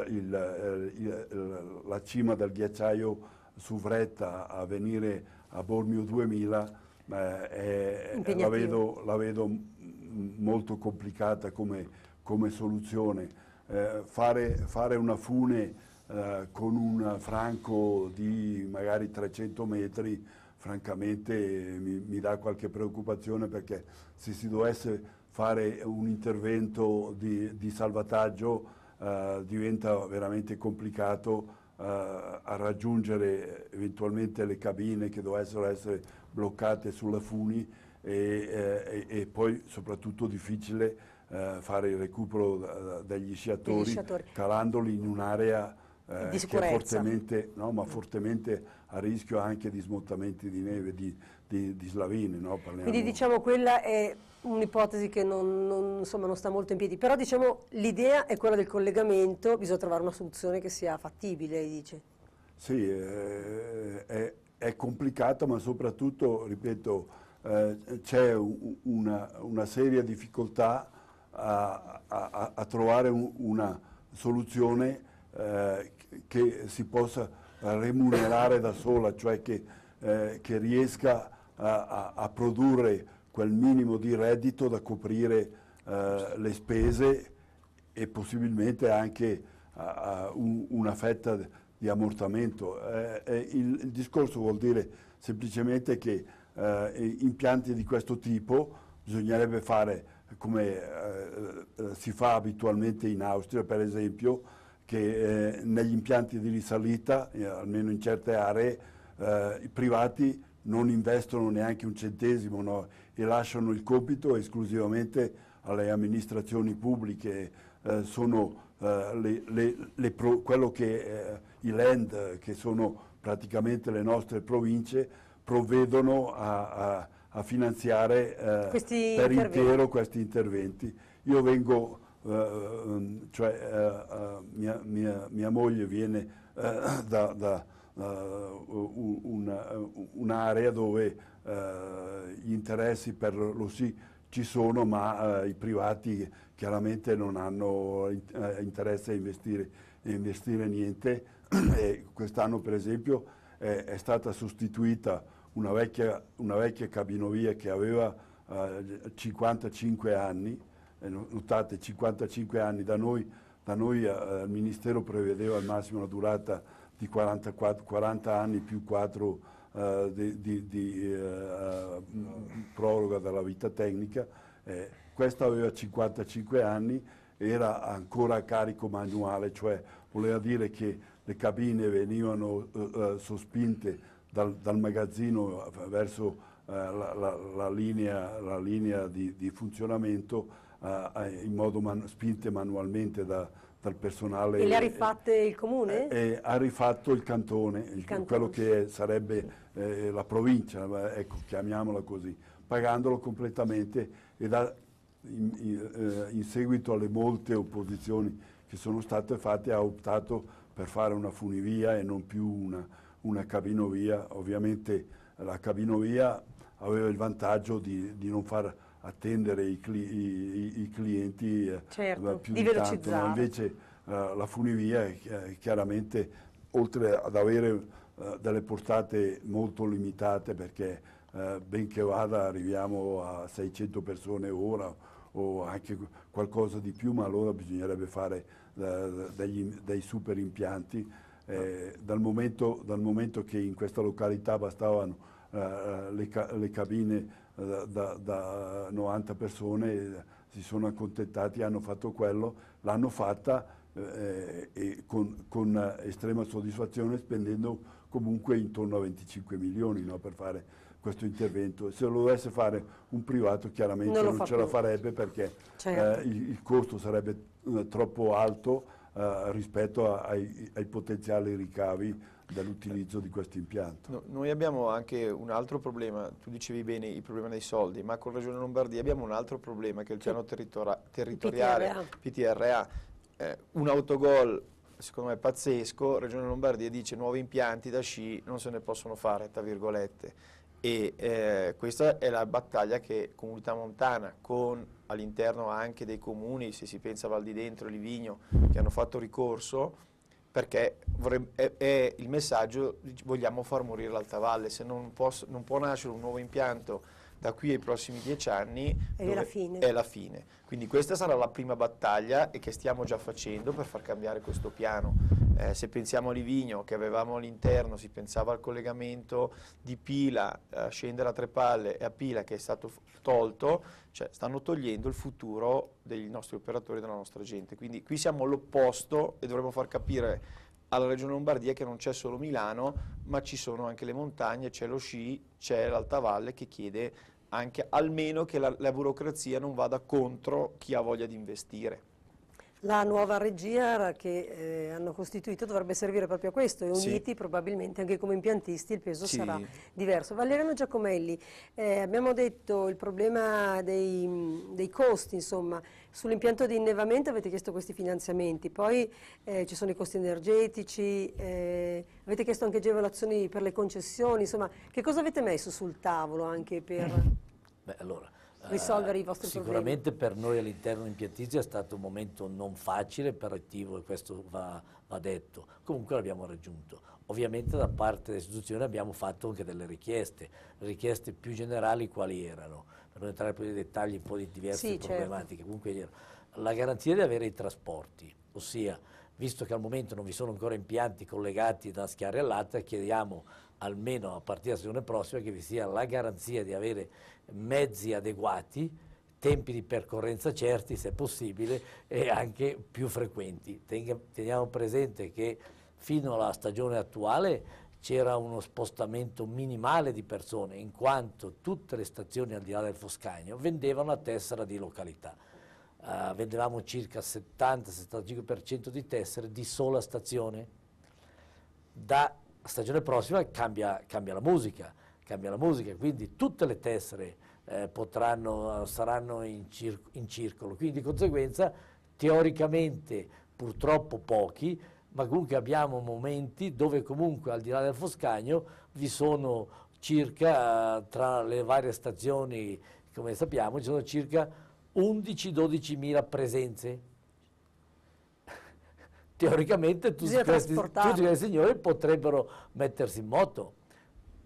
il, il, la cima del ghiacciaio su Vretta a venire a Bormio 2000 eh, eh, la, vedo, la, vedo, molto complicata come come soluzione. Eh, fare, fare, una fune eh, con un franco di magari 300 metri francamente mi, mi, dà qualche preoccupazione perché se si dovesse fare un intervento di, di salvataggio eh, diventa veramente complicato eh, a raggiungere eventualmente le cabine che dovessero essere bloccate sulla funi e, eh, e, e poi soprattutto difficile eh, fare il recupero eh, degli sciatori, sciatori, calandoli in un'area eh, che è fortemente, no, ma fortemente a rischio anche di smottamenti di neve, di, di, di slavine. No? Quindi diciamo quella è un'ipotesi che non, non, insomma, non, sta molto in piedi, però diciamo l'idea è quella del collegamento, bisogna trovare una soluzione che sia fattibile, lei dice. Sì, eh, è, è complicato, ma soprattutto, ripeto, eh, c'è una, una seria difficoltà a, a, a trovare un, una soluzione eh, che si possa remunerare da sola, cioè che, eh, che riesca a, a, produrre quel minimo di reddito da coprire eh, le spese e possibilmente anche un, una fetta di ammortamento. Eh, eh, il, il, discorso vuol dire semplicemente che eh, impianti di questo tipo bisognerebbe fare come eh, eh, si fa abitualmente in Austria, per esempio, che eh, negli impianti di risalita, eh, almeno in certe aree, eh, i privati non investono neanche un centesimo no? e lasciano il compito esclusivamente alle amministrazioni pubbliche. Eh, sono le, le, le pro, quello che i land, che sono praticamente le nostre province, provvedono a, a a finanziare eh, per intero questi interventi. Io vengo, eh, ehm, cioè eh, eh, mia, mia, mia, moglie viene eh, da, da uh, un'area un, un dove gli interessi per lo sì ci sono, ma i privati chiaramente non hanno interesse a investire, a investire niente. quest'anno per esempio è, è stata sostituita una vecchia, una vecchia cabinovia che aveva eh, 55 anni, eh, notate 55 anni, da noi, da noi eh, il Ministero prevedeva al massimo una durata di 44, 40 anni più 4 eh, di, di, di eh, proroga della vita tecnica, questa aveva 55 anni, era ancora a carico manuale, cioè voleva dire che le cabine venivano sospinte dal, dal magazzino verso eh, la, la, la, linea, la, linea, di, di funzionamento eh, eh, in modo man, spinte manualmente da, dal personale. E le ha rifatte il comune? Eh, eh ha rifatto il cantone, il cantone. quello che è, sarebbe eh, la provincia, ecco, chiamiamola così, pagandolo completamente e da, in, in, in seguito alle molte opposizioni che sono state fatte ha optato per fare una funivia e non più una una cabinovia, ovviamente la cabinovia aveva il vantaggio di, di non far attendere i, cli, i, i clienti eh, certo, più di, di tanto, ma invece uh, la funivia eh, chiaramente oltre ad avere uh, delle portate molto limitate perché uh, benché vada arriviamo a 600 persone ora o anche qualcosa di più, ma allora bisognerebbe fare degli, dei super impianti eh, dal, momento, dal, momento, che in questa località bastavano eh, eh le, le, cabine eh, da, da, 90 persone, eh, si sono accontentati, hanno fatto quello, l'hanno fatta eh, e con, con, estrema soddisfazione spendendo comunque intorno a 25 milioni no, per fare questo intervento. Se lo dovesse fare un privato chiaramente non, non ce più. la farebbe perché certo. eh, il, il, costo sarebbe eh, troppo alto eh, rispetto ai, ai, potenziali ricavi dall'utilizzo di questo impianto. No, noi abbiamo anche un altro problema, tu dicevi bene il problema dei soldi, ma con Regione Lombardia abbiamo un altro problema che è il piano territoriale, PTRA, PTRA eh, un autogol secondo me pazzesco, Regione Lombardia dice nuovi impianti da sci non se ne possono fare, tra virgolette e eh, questa è la battaglia che Comunità Montana con all'interno anche dei comuni, se si pensa a Val di Dentro, Livigno, che hanno fatto ricorso, perché vorrebbe, è, è, il messaggio vogliamo far morire l'Alta Valle, se non, posso, non può nascere un nuovo impianto da qui ai prossimi dieci anni è la, è la fine. Quindi questa sarà la prima battaglia e che stiamo già facendo per far cambiare questo piano. Eh, se pensiamo a Livigno che avevamo all'interno, si pensava al collegamento di Pila, a eh, scendere a Trepalle e a Pila che è stato tolto, cioè stanno togliendo il futuro dei nostri operatori e della nostra gente. Quindi qui siamo all'opposto e dovremmo far capire alla regione Lombardia che non c'è solo Milano, ma ci sono anche le montagne, c'è lo sci, c'è l'Alta Valle che chiede anche almeno che la, la burocrazia non vada contro chi ha voglia di investire. La nuova regia che eh, hanno costituito dovrebbe servire proprio a questo e uniti sì. probabilmente anche come impiantisti il peso sì. sarà diverso. Valeriano Giacomelli, eh, abbiamo detto il problema dei, dei costi, insomma, Sull'impianto di innevamento avete chiesto questi finanziamenti, poi eh, ci sono i costi energetici, eh, avete chiesto anche agevolazioni per le concessioni, insomma che cosa avete messo sul tavolo anche per Beh, allora, risolvere uh, i eh, vostri sicuramente problemi? Sicuramente per noi all'interno impiantisti è stato un momento non facile per attivo e questo va, va detto, comunque l'abbiamo raggiunto. Ovviamente da parte dell'istituzione abbiamo fatto anche delle richieste, richieste più generali quali erano? per entrare poi nei dettagli un po' di diverse sì, certo. problematiche, certo. comunque eh, la garanzia di avere i trasporti, ossia visto che al momento non vi sono ancora impianti collegati da Schiare all'Atta, chiediamo almeno a partire dalla stagione prossima che vi sia la garanzia di avere mezzi adeguati tempi di percorrenza certi se possibile e anche più frequenti. Teniamo presente che fino alla stagione attuale c'era uno spostamento minimale di persone, in quanto tutte le stazioni al di là del Foscagno vendevano a tessera di località. Uh, vendevamo circa 70-75% di tessere di sola stazione. Da stagione prossima cambia, cambia la musica, cambia la musica, quindi tutte le tessere eh, potranno, saranno in, cir in circolo, quindi di conseguenza teoricamente purtroppo pochi, ma comunque abbiamo momenti dove comunque al di là del Foscagno vi sono circa, tra le varie stazioni, come sappiamo, ci sono circa 11-12 mila presenze. Teoricamente tutti questi, tutti questi signori potrebbero mettersi in moto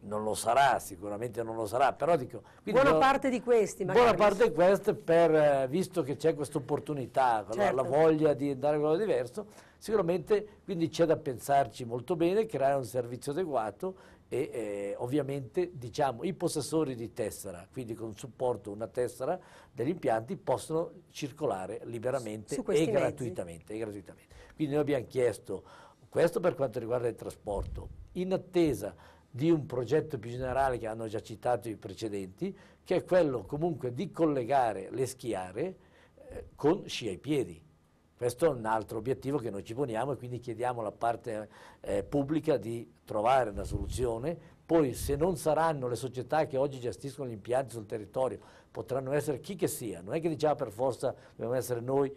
non lo sarà, sicuramente non lo sarà, però dico... Buona non, parte di questi magari. Buona parte di questi per, eh, visto che c'è questa opportunità, certo. la voglia di dare qualcosa di diverso, Sicuramente quindi c'è da pensarci molto bene, creare un servizio adeguato e eh, ovviamente diciamo, i possessori di tessera, quindi con supporto una tessera degli impianti, possono circolare liberamente e gratuitamente, e gratuitamente. Quindi noi abbiamo chiesto questo per quanto riguarda il trasporto, in attesa di un progetto più generale che hanno già citato i precedenti, che è quello comunque di collegare le schiare eh, con sci ai piedi questo è un altro obiettivo che noi ci poniamo e quindi chiediamo alla parte eh, pubblica di trovare una soluzione. Poi se non saranno le società che oggi gestiscono gli impianti sul territorio, potranno essere chi che sia, non è che diciamo per forza dobbiamo essere noi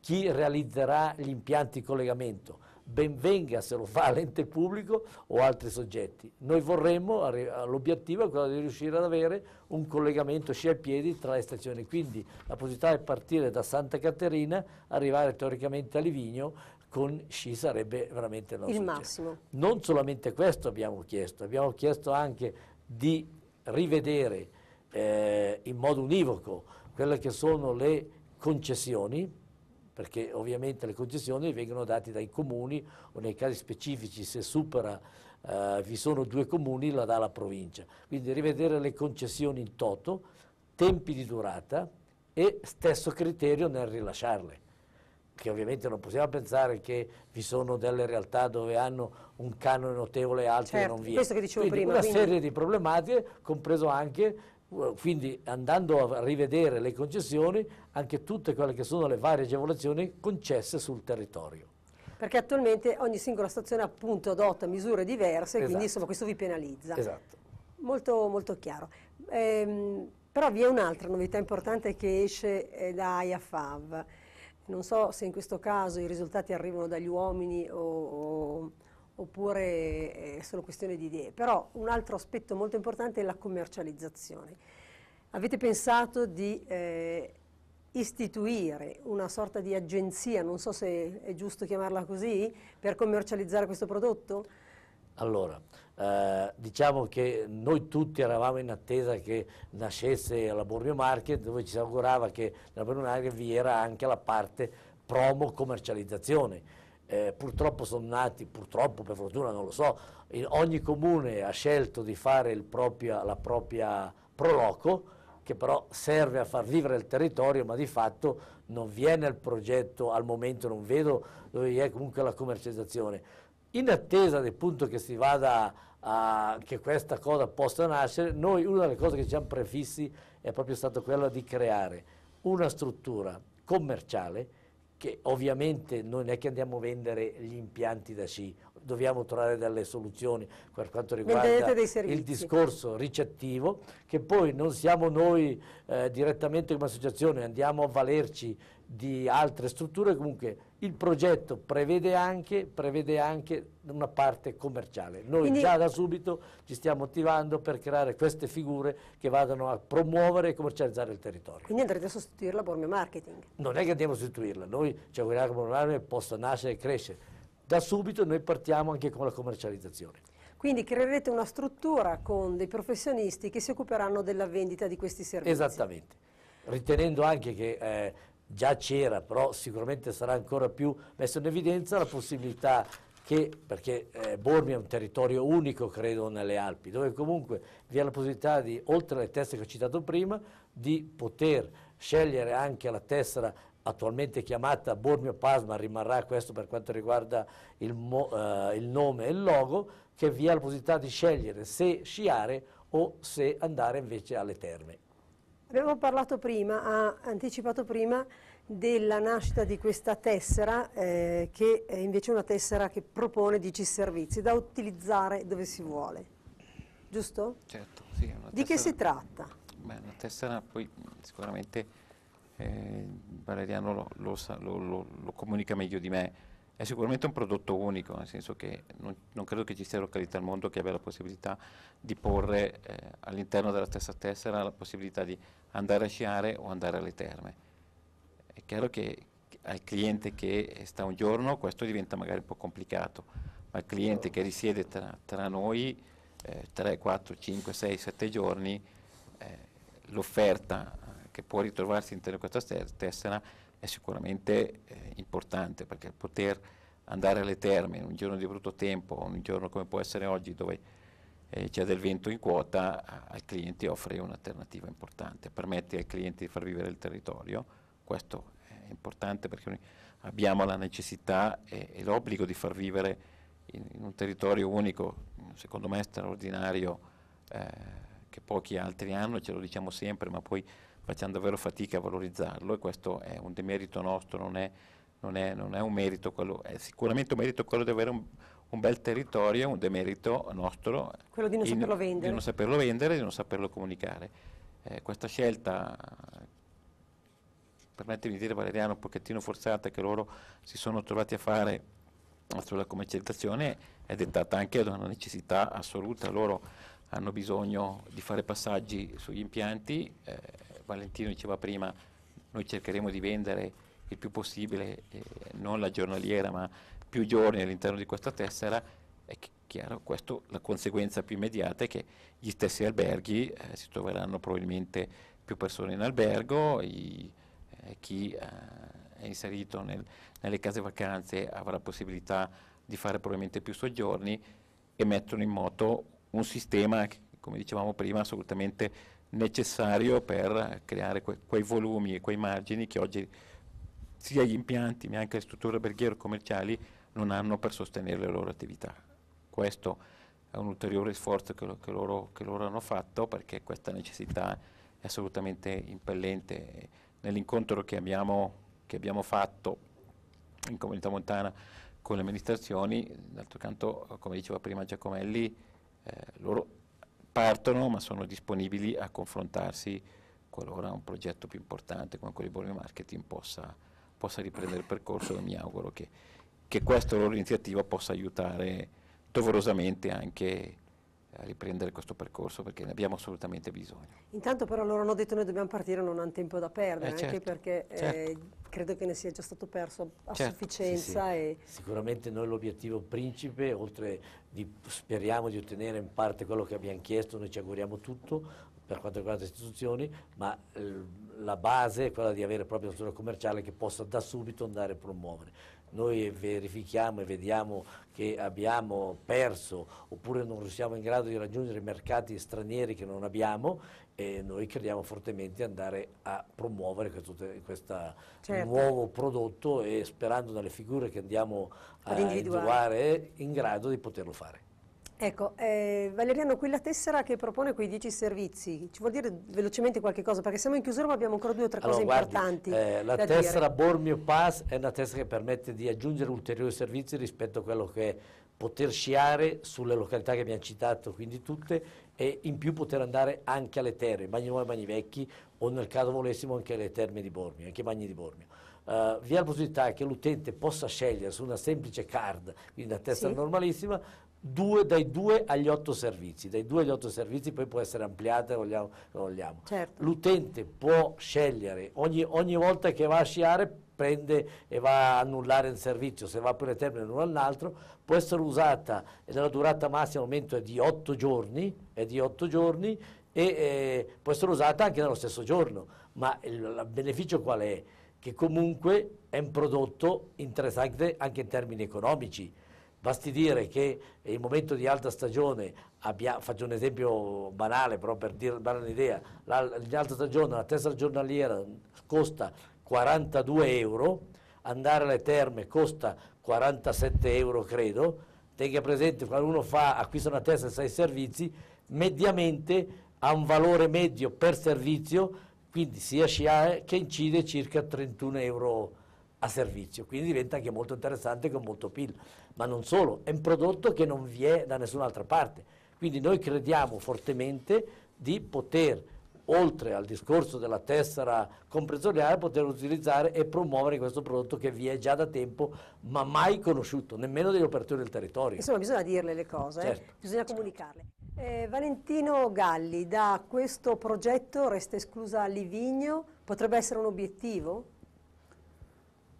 chi realizzerà gli impianti di collegamento, ben venga se lo fa l'ente pubblico o altri soggetti. Noi vorremmo, l'obiettivo è quello di riuscire ad avere un collegamento sci al piedi tra le stazioni, quindi la possibilità di partire da Santa Caterina, arrivare teoricamente a Livigno con sci sarebbe veramente il il massimo. Non solamente questo abbiamo chiesto, abbiamo chiesto anche di rivedere eh, in modo univoco quelle che sono le concessioni perché ovviamente le concessioni vengono date dai comuni o nei casi specifici se supera, eh, vi sono due comuni, la dà la provincia. Quindi rivedere le concessioni in toto, tempi di durata e stesso criterio nel rilasciarle che ovviamente non possiamo pensare che vi sono delle realtà dove hanno un canone notevole alto certo, non vi è. Questo che dicevo quindi prima. Una quindi... serie di problematiche, compreso anche quindi andando a rivedere le concessioni, anche tutte quelle che sono le varie agevolazioni concesse sul territorio. Perché attualmente ogni singola stazione appunto adotta misure diverse, esatto. quindi insomma questo vi penalizza. Esatto. Molto, molto chiaro. Ehm, però vi è un'altra novità importante che esce da IAFAV. Non so se in questo caso i risultati arrivano dagli uomini o, o oppure è solo questione di idee. Però un altro aspetto molto importante è la commercializzazione. Avete pensato di eh, istituire una sorta di agenzia, non so se è giusto chiamarla così, per commercializzare questo prodotto? Allora, eh, diciamo che noi tutti eravamo in attesa che nascesse la Borneo Market, dove ci si augurava che nella Borneo Market vi era anche la parte promo commercializzazione eh, purtroppo sono nati, purtroppo per fortuna non lo so, ogni comune ha scelto di fare propria, la propria proloco che però serve a far vivere il territorio ma di fatto non viene al progetto, al momento non vedo dove è comunque la commercializzazione. In attesa del punto che si vada a, che questa cosa possa nascere, noi una delle cose che ci siamo prefissi è proprio stata quella di creare una struttura commerciale che ovviamente non è che andiamo a vendere gli impianti da sci, dobbiamo trovare delle soluzioni per quanto riguarda il discorso ricettivo, che poi non siamo noi eh, direttamente come associazione, andiamo a valerci di altre strutture, comunque il progetto prevede anche, prevede anche una parte commerciale. Noi Quindi... già da subito ci stiamo attivando per creare queste figure che vadano a promuovere e commercializzare il territorio. Quindi andrete a sostituirla Bormio Marketing? Non è che andiamo a sostituirla, noi ci auguriamo che Bormio Marketing possa nascere e crescere. Da subito noi partiamo anche con la commercializzazione. Quindi creerete una struttura con dei professionisti che si occuperanno della vendita di questi servizi. Esattamente, ritenendo anche che eh, già c'era, però sicuramente sarà ancora più messa in evidenza la possibilità che, perché eh, Bormio è un territorio unico, credo, nelle Alpi, dove comunque vi è la possibilità di, oltre alle teste che ho citato prima, di poter scegliere anche la tessera attualmente chiamata Bormio Pasma, rimarrà questo per quanto riguarda il, mo, eh, il nome e il logo, che vi è la possibilità di scegliere se sciare o se andare invece alle terme. Abbiamo parlato prima, ha anticipato prima della nascita di questa tessera eh, che è invece una tessera che propone 10 servizi da utilizzare dove si vuole, giusto? Certo, sì. Tessera, di che si tratta? Beh, una tessera poi sicuramente eh, Valeriano lo, lo, lo, lo comunica meglio di me, è sicuramente un prodotto unico, nel senso che non, non, credo che ci sia località al mondo che abbia la possibilità di porre eh, all'interno della stessa tessera la possibilità di andare a sciare o andare alle terme. È chiaro che al cliente che sta un giorno questo diventa magari un po' complicato, ma al cliente che risiede tra, tra noi eh, 3, 4, 5, 6, 7 giorni, eh, l'offerta che può ritrovarsi all'interno di questa tessera è sicuramente eh, importante perché poter andare alle terme in un giorno di brutto tempo, un giorno come può essere oggi dove eh, c'è del vento in quota, al cliente offre un'alternativa importante, permette al cliente di far vivere il territorio, questo è importante perché noi abbiamo la necessità e, e l'obbligo di far vivere in, in, un territorio unico, secondo me straordinario, eh, che pochi altri hanno, ce lo diciamo sempre, ma poi facciamo davvero fatica a valorizzarlo e questo è un demerito nostro, non è, non è, non è un merito quello, è sicuramente un merito quello di avere un, un bel territorio, un demerito nostro. Quello di non in, saperlo vendere. Di non saperlo vendere, di non saperlo comunicare. Eh, questa scelta, permettimi di dire Valeriano, un pochettino forzata che loro si sono trovati a fare sulla commercializzazione è dettata anche da una necessità assoluta. Loro hanno bisogno di fare passaggi sugli impianti. Eh, Valentino diceva prima, noi cercheremo di vendere il più possibile, eh, non la giornaliera, ma più giorni all'interno di questa tessera, è chiaro, questo, la conseguenza più immediata è che gli stessi alberghi eh, si troveranno probabilmente più persone in albergo, i, eh, chi eh, è inserito nel, nelle case vacanze avrà possibilità di fare probabilmente più soggiorni e mettono in moto un sistema che, come dicevamo prima, assolutamente necessario per creare que quei volumi e quei margini che oggi sia gli impianti ma anche le strutture alberghiere commerciali non hanno per sostenere le loro attività. Questo è un ulteriore sforzo che, lo, che, loro, che loro, hanno fatto perché questa necessità è assolutamente impellente. Nell'incontro che, che abbiamo, fatto in Comunità Montana con le amministrazioni, d'altro canto, come diceva prima Giacomelli, eh, loro partono ma sono disponibili a confrontarsi qualora un progetto più importante come quello di Bologna Marketing possa, possa riprendere il percorso e mi auguro che, che questa loro iniziativa possa aiutare doverosamente anche a riprendere questo percorso perché ne abbiamo assolutamente bisogno. Intanto però loro hanno detto noi dobbiamo partire, non hanno tempo da perdere, eh, certo, anche perché eh, certo. eh, credo che ne sia già stato perso a certo, sufficienza. Sì, sì. Sicuramente noi l'obiettivo principe, oltre di speriamo di ottenere in parte quello che abbiamo chiesto, noi ci auguriamo tutto, per quanto riguarda le istituzioni, ma eh, la base è quella di avere proprio una struttura commerciale che possa da subito andare a promuovere noi verifichiamo e vediamo che abbiamo perso oppure non siamo in grado di raggiungere mercati stranieri che non abbiamo e noi crediamo fortemente andare a promuovere questo certo. nuovo prodotto e sperando nelle figure che andiamo Ad a individuare in grado di poterlo fare. Ecco, eh, Valeriano, qui la tessera che propone quei 10 servizi, ci vuol dire velocemente qualche cosa? Perché siamo in chiusura ma abbiamo ancora due o tre allora, cose guardi, importanti. Eh, la tessera dire. Bormio Pass è una tessera che permette di aggiungere ulteriori servizi rispetto a quello che è poter sciare sulle località che abbiamo citato, quindi tutte, e in più poter andare anche alle terre, Bagni Nuovi e Bagni Vecchi, o nel caso volessimo anche alle terme di Bormio, anche ai Bagni di Bormio. Uh, vi è la possibilità che l'utente possa scegliere su una semplice card, quindi una tessera sì. normalissima, due, dai due agli otto servizi, dai 2 agli 8 servizi poi può essere ampliata vogliamo, vogliamo. Certo. L'utente può scegliere, ogni, ogni volta che va a sciare prende e va a annullare il servizio, se va per termine l'uno all'altro, può essere usata nella durata massima al momento è di otto giorni, di 8 giorni e eh, può essere usata anche nello stesso giorno, ma il, il beneficio qual è? Che comunque è un prodotto interessante anche in termini economici, Basti dire che in momento di alta stagione, abbia, faccio un esempio banale però per dire, dare un'idea, l'alta stagione, la testa giornaliera costa 42 euro, andare alle terme costa 47 euro credo, tenga presente quando uno fa, acquista una testa e sa i servizi, mediamente ha un valore medio per servizio, quindi sia sciare, che incide circa 31 euro a servizio, quindi diventa anche molto interessante con molto PIL, ma non solo, è un prodotto che non vi è da nessun'altra parte, quindi noi crediamo fortemente di poter, oltre al discorso della tessera comprensoriale, poter utilizzare e promuovere questo prodotto che vi è già da tempo, ma mai conosciuto, nemmeno degli operatori del territorio. Insomma, bisogna dirle le cose, eh. certo. eh? bisogna comunicarle. Eh, Valentino Galli, da questo progetto resta esclusa Livigno, potrebbe essere un obiettivo?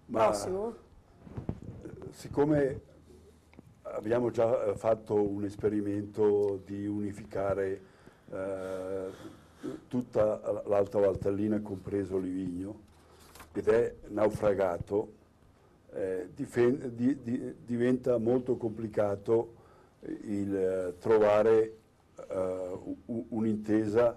Ma Massimo? Eh, siccome abbiamo già eh, fatto un esperimento di unificare eh, tutta l'Alta Valtellina, compreso Livigno, ed è naufragato, eh, di, di, diventa molto complicato eh, il trovare eh, un'intesa,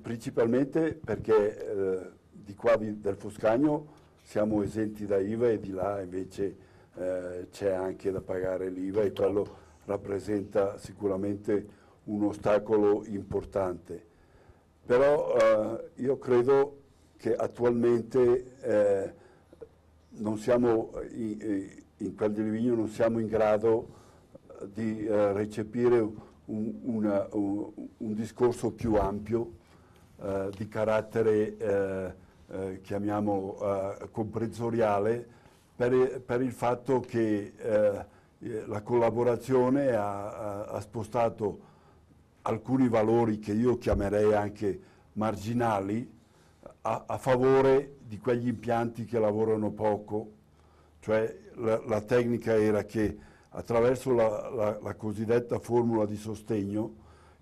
principalmente perché di qua del Foscagno siamo esenti da IVA e di là invece eh, c'è anche da pagare l'IVA e quello rappresenta sicuramente un ostacolo importante. Però eh, io credo che attualmente eh, non siamo in, eh, in Cal di Livigno non siamo in grado di eh, recepire un, una, un, un, discorso più ampio eh, di carattere eh, chiamiamo eh, comprensoriale, per, per, il fatto che eh, eh, la collaborazione ha, ha, spostato alcuni valori che io chiamerei anche marginali a, a favore di quegli impianti che lavorano poco, cioè la, la tecnica era che attraverso la, la, la, cosiddetta formula di sostegno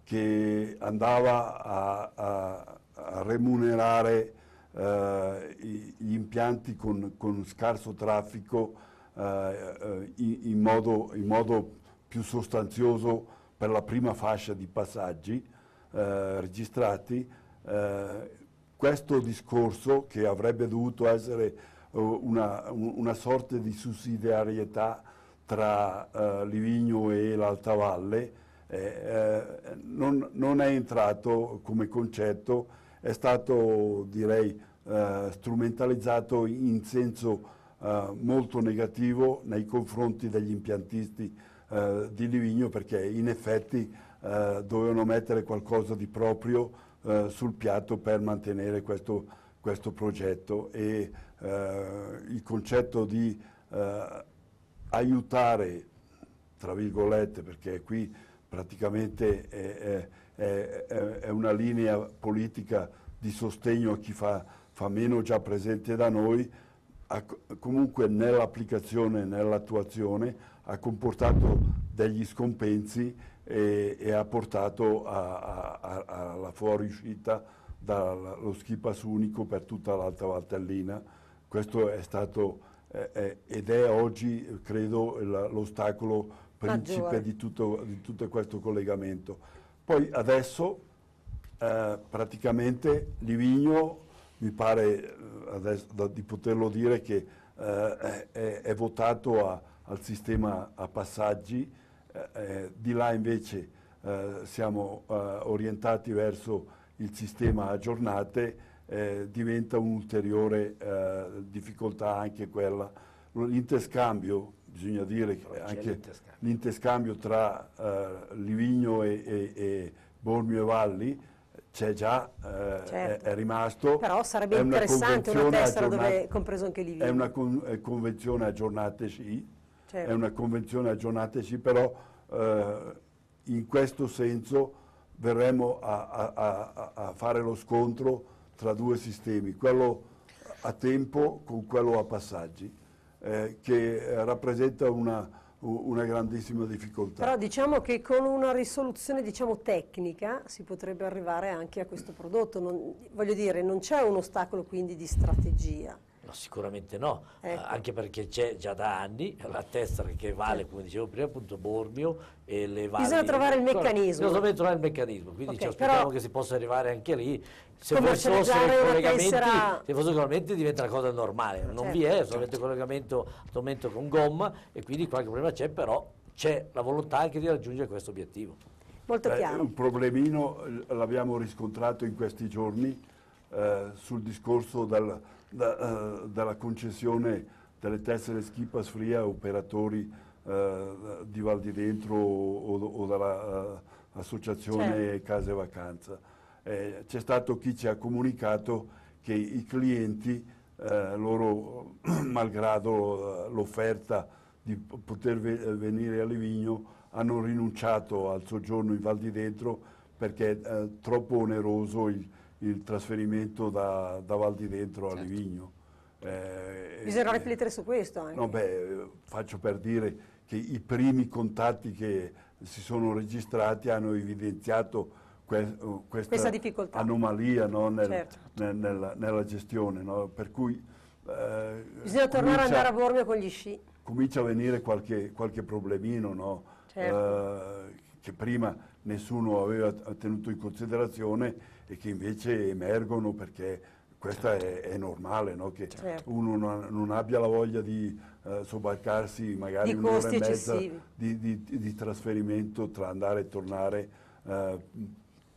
che andava a, a, a remunerare eh, gli impianti con, con scarso traffico eh, eh in, in, modo, in, modo, più sostanzioso per la prima fascia di passaggi eh, registrati. Eh, questo discorso, che avrebbe dovuto essere una, una sorta di sussidiarietà tra uh, Livigno e l'Alta Valle eh, eh, non, non, è entrato come concetto è stato direi eh, strumentalizzato in senso eh, molto negativo nei confronti degli impiantisti eh, di Livigno perché in effetti eh, dovevano mettere qualcosa di proprio eh, sul piatto per mantenere questo, questo progetto e eh, il concetto di aiutare, tra virgolette, perché qui praticamente è, è è, è una linea politica di sostegno a chi fa, fa meno già presente da noi, ha, comunque nell'applicazione e nell'attuazione ha comportato degli scompensi e, e ha portato a, a, a, alla fuoriuscita dallo skipass unico per tutta l'Alta Valtellina. Questo è stato eh, ed è oggi, credo, l'ostacolo principe di tutto, di tutto questo collegamento. Poi adesso eh, praticamente Livigno, mi pare eh, adesso, da, di poterlo dire che eh, è, è, votato a, al sistema a passaggi, eh, eh di là invece eh, siamo orientati verso il sistema a giornate, diventa un'ulteriore difficoltà anche quella. L'interscambio bisogna dire che anche l'interscambio tra uh, Livigno e, e, e, Bormio e Valli c'è già, uh, certo. è, è, rimasto. Però sarebbe interessante una, una dove è compreso anche Livigno. È una con, è convenzione aggiornateci, certo. è una convenzione a però uh, in questo senso verremo a, a, a, a, fare lo scontro tra due sistemi, quello a tempo con quello a passaggi eh, che eh, rappresenta una, una, grandissima difficoltà. Però diciamo che con una risoluzione diciamo, tecnica si potrebbe arrivare anche a questo prodotto, non, voglio dire non c'è un ostacolo quindi di strategia. No, sicuramente no, eh, ecco. anche perché c'è già da anni la testa che vale, come dicevo prima, appunto Bormio e le varie... Bisogna trovare il meccanismo. Bisogna trovare il meccanismo, quindi okay, ci aspettiamo però... che si possa arrivare anche lì. Se fossero collegamenti, tessera... se fossero collegamenti diventa una cosa normale, ah, non certo, vi è, certo. solamente collegamento attualmente con gomma e quindi qualche problema c'è, però c'è la volontà anche di raggiungere questo obiettivo. Molto eh, chiaro. un problemino l'abbiamo riscontrato in questi giorni eh, sul discorso dal da, uh, dalla concessione delle tessere Schipas Fria a operatori uh, di Val di Dentro o, o, o dall'associazione eh, certo. Case Vacanza. Eh, c'è stato chi ci ha comunicato che i clienti, eh, loro, malgrado l'offerta di poter venire a Livigno, hanno rinunciato al soggiorno in Val di Dentro perché è eh, troppo oneroso il, il trasferimento da, da Val di Dentro certo. a Livigno. Eh, Bisogna eh, riflettere su questo. Anche. No, beh, faccio per dire che i primi contatti che si sono registrati hanno evidenziato que, questa, questa anomalia no, nel, certo. nel, nella, nella, gestione. No? Per cui, eh, Bisogna tornare ad andare a Bormio con gli sci. Comincia a venire qualche, qualche problemino certo. Eh, che prima nessuno aveva tenuto in considerazione e che invece emergono perché questo certo. è, è, normale, no? che certo. uno non, non, abbia la voglia di uh, sobbarcarsi magari un'ora e mezza di, di, di, trasferimento tra andare e tornare uh,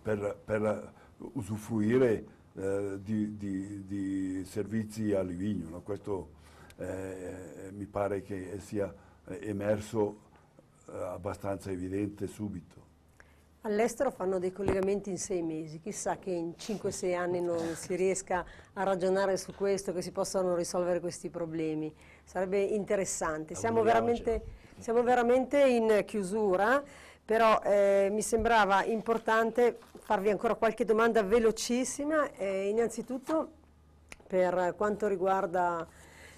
per, per, usufruire uh, di, di, servizi a Livigno. No? Questo eh, mi pare che sia emerso abbastanza evidente subito. All'estero fanno dei collegamenti in sei mesi, chissà che in 5-6 anni non si riesca a ragionare su questo, che si possano risolvere questi problemi. Sarebbe interessante. Siamo veramente, siamo veramente in chiusura però eh, mi sembrava importante farvi ancora qualche domanda velocissima, eh, innanzitutto per quanto riguarda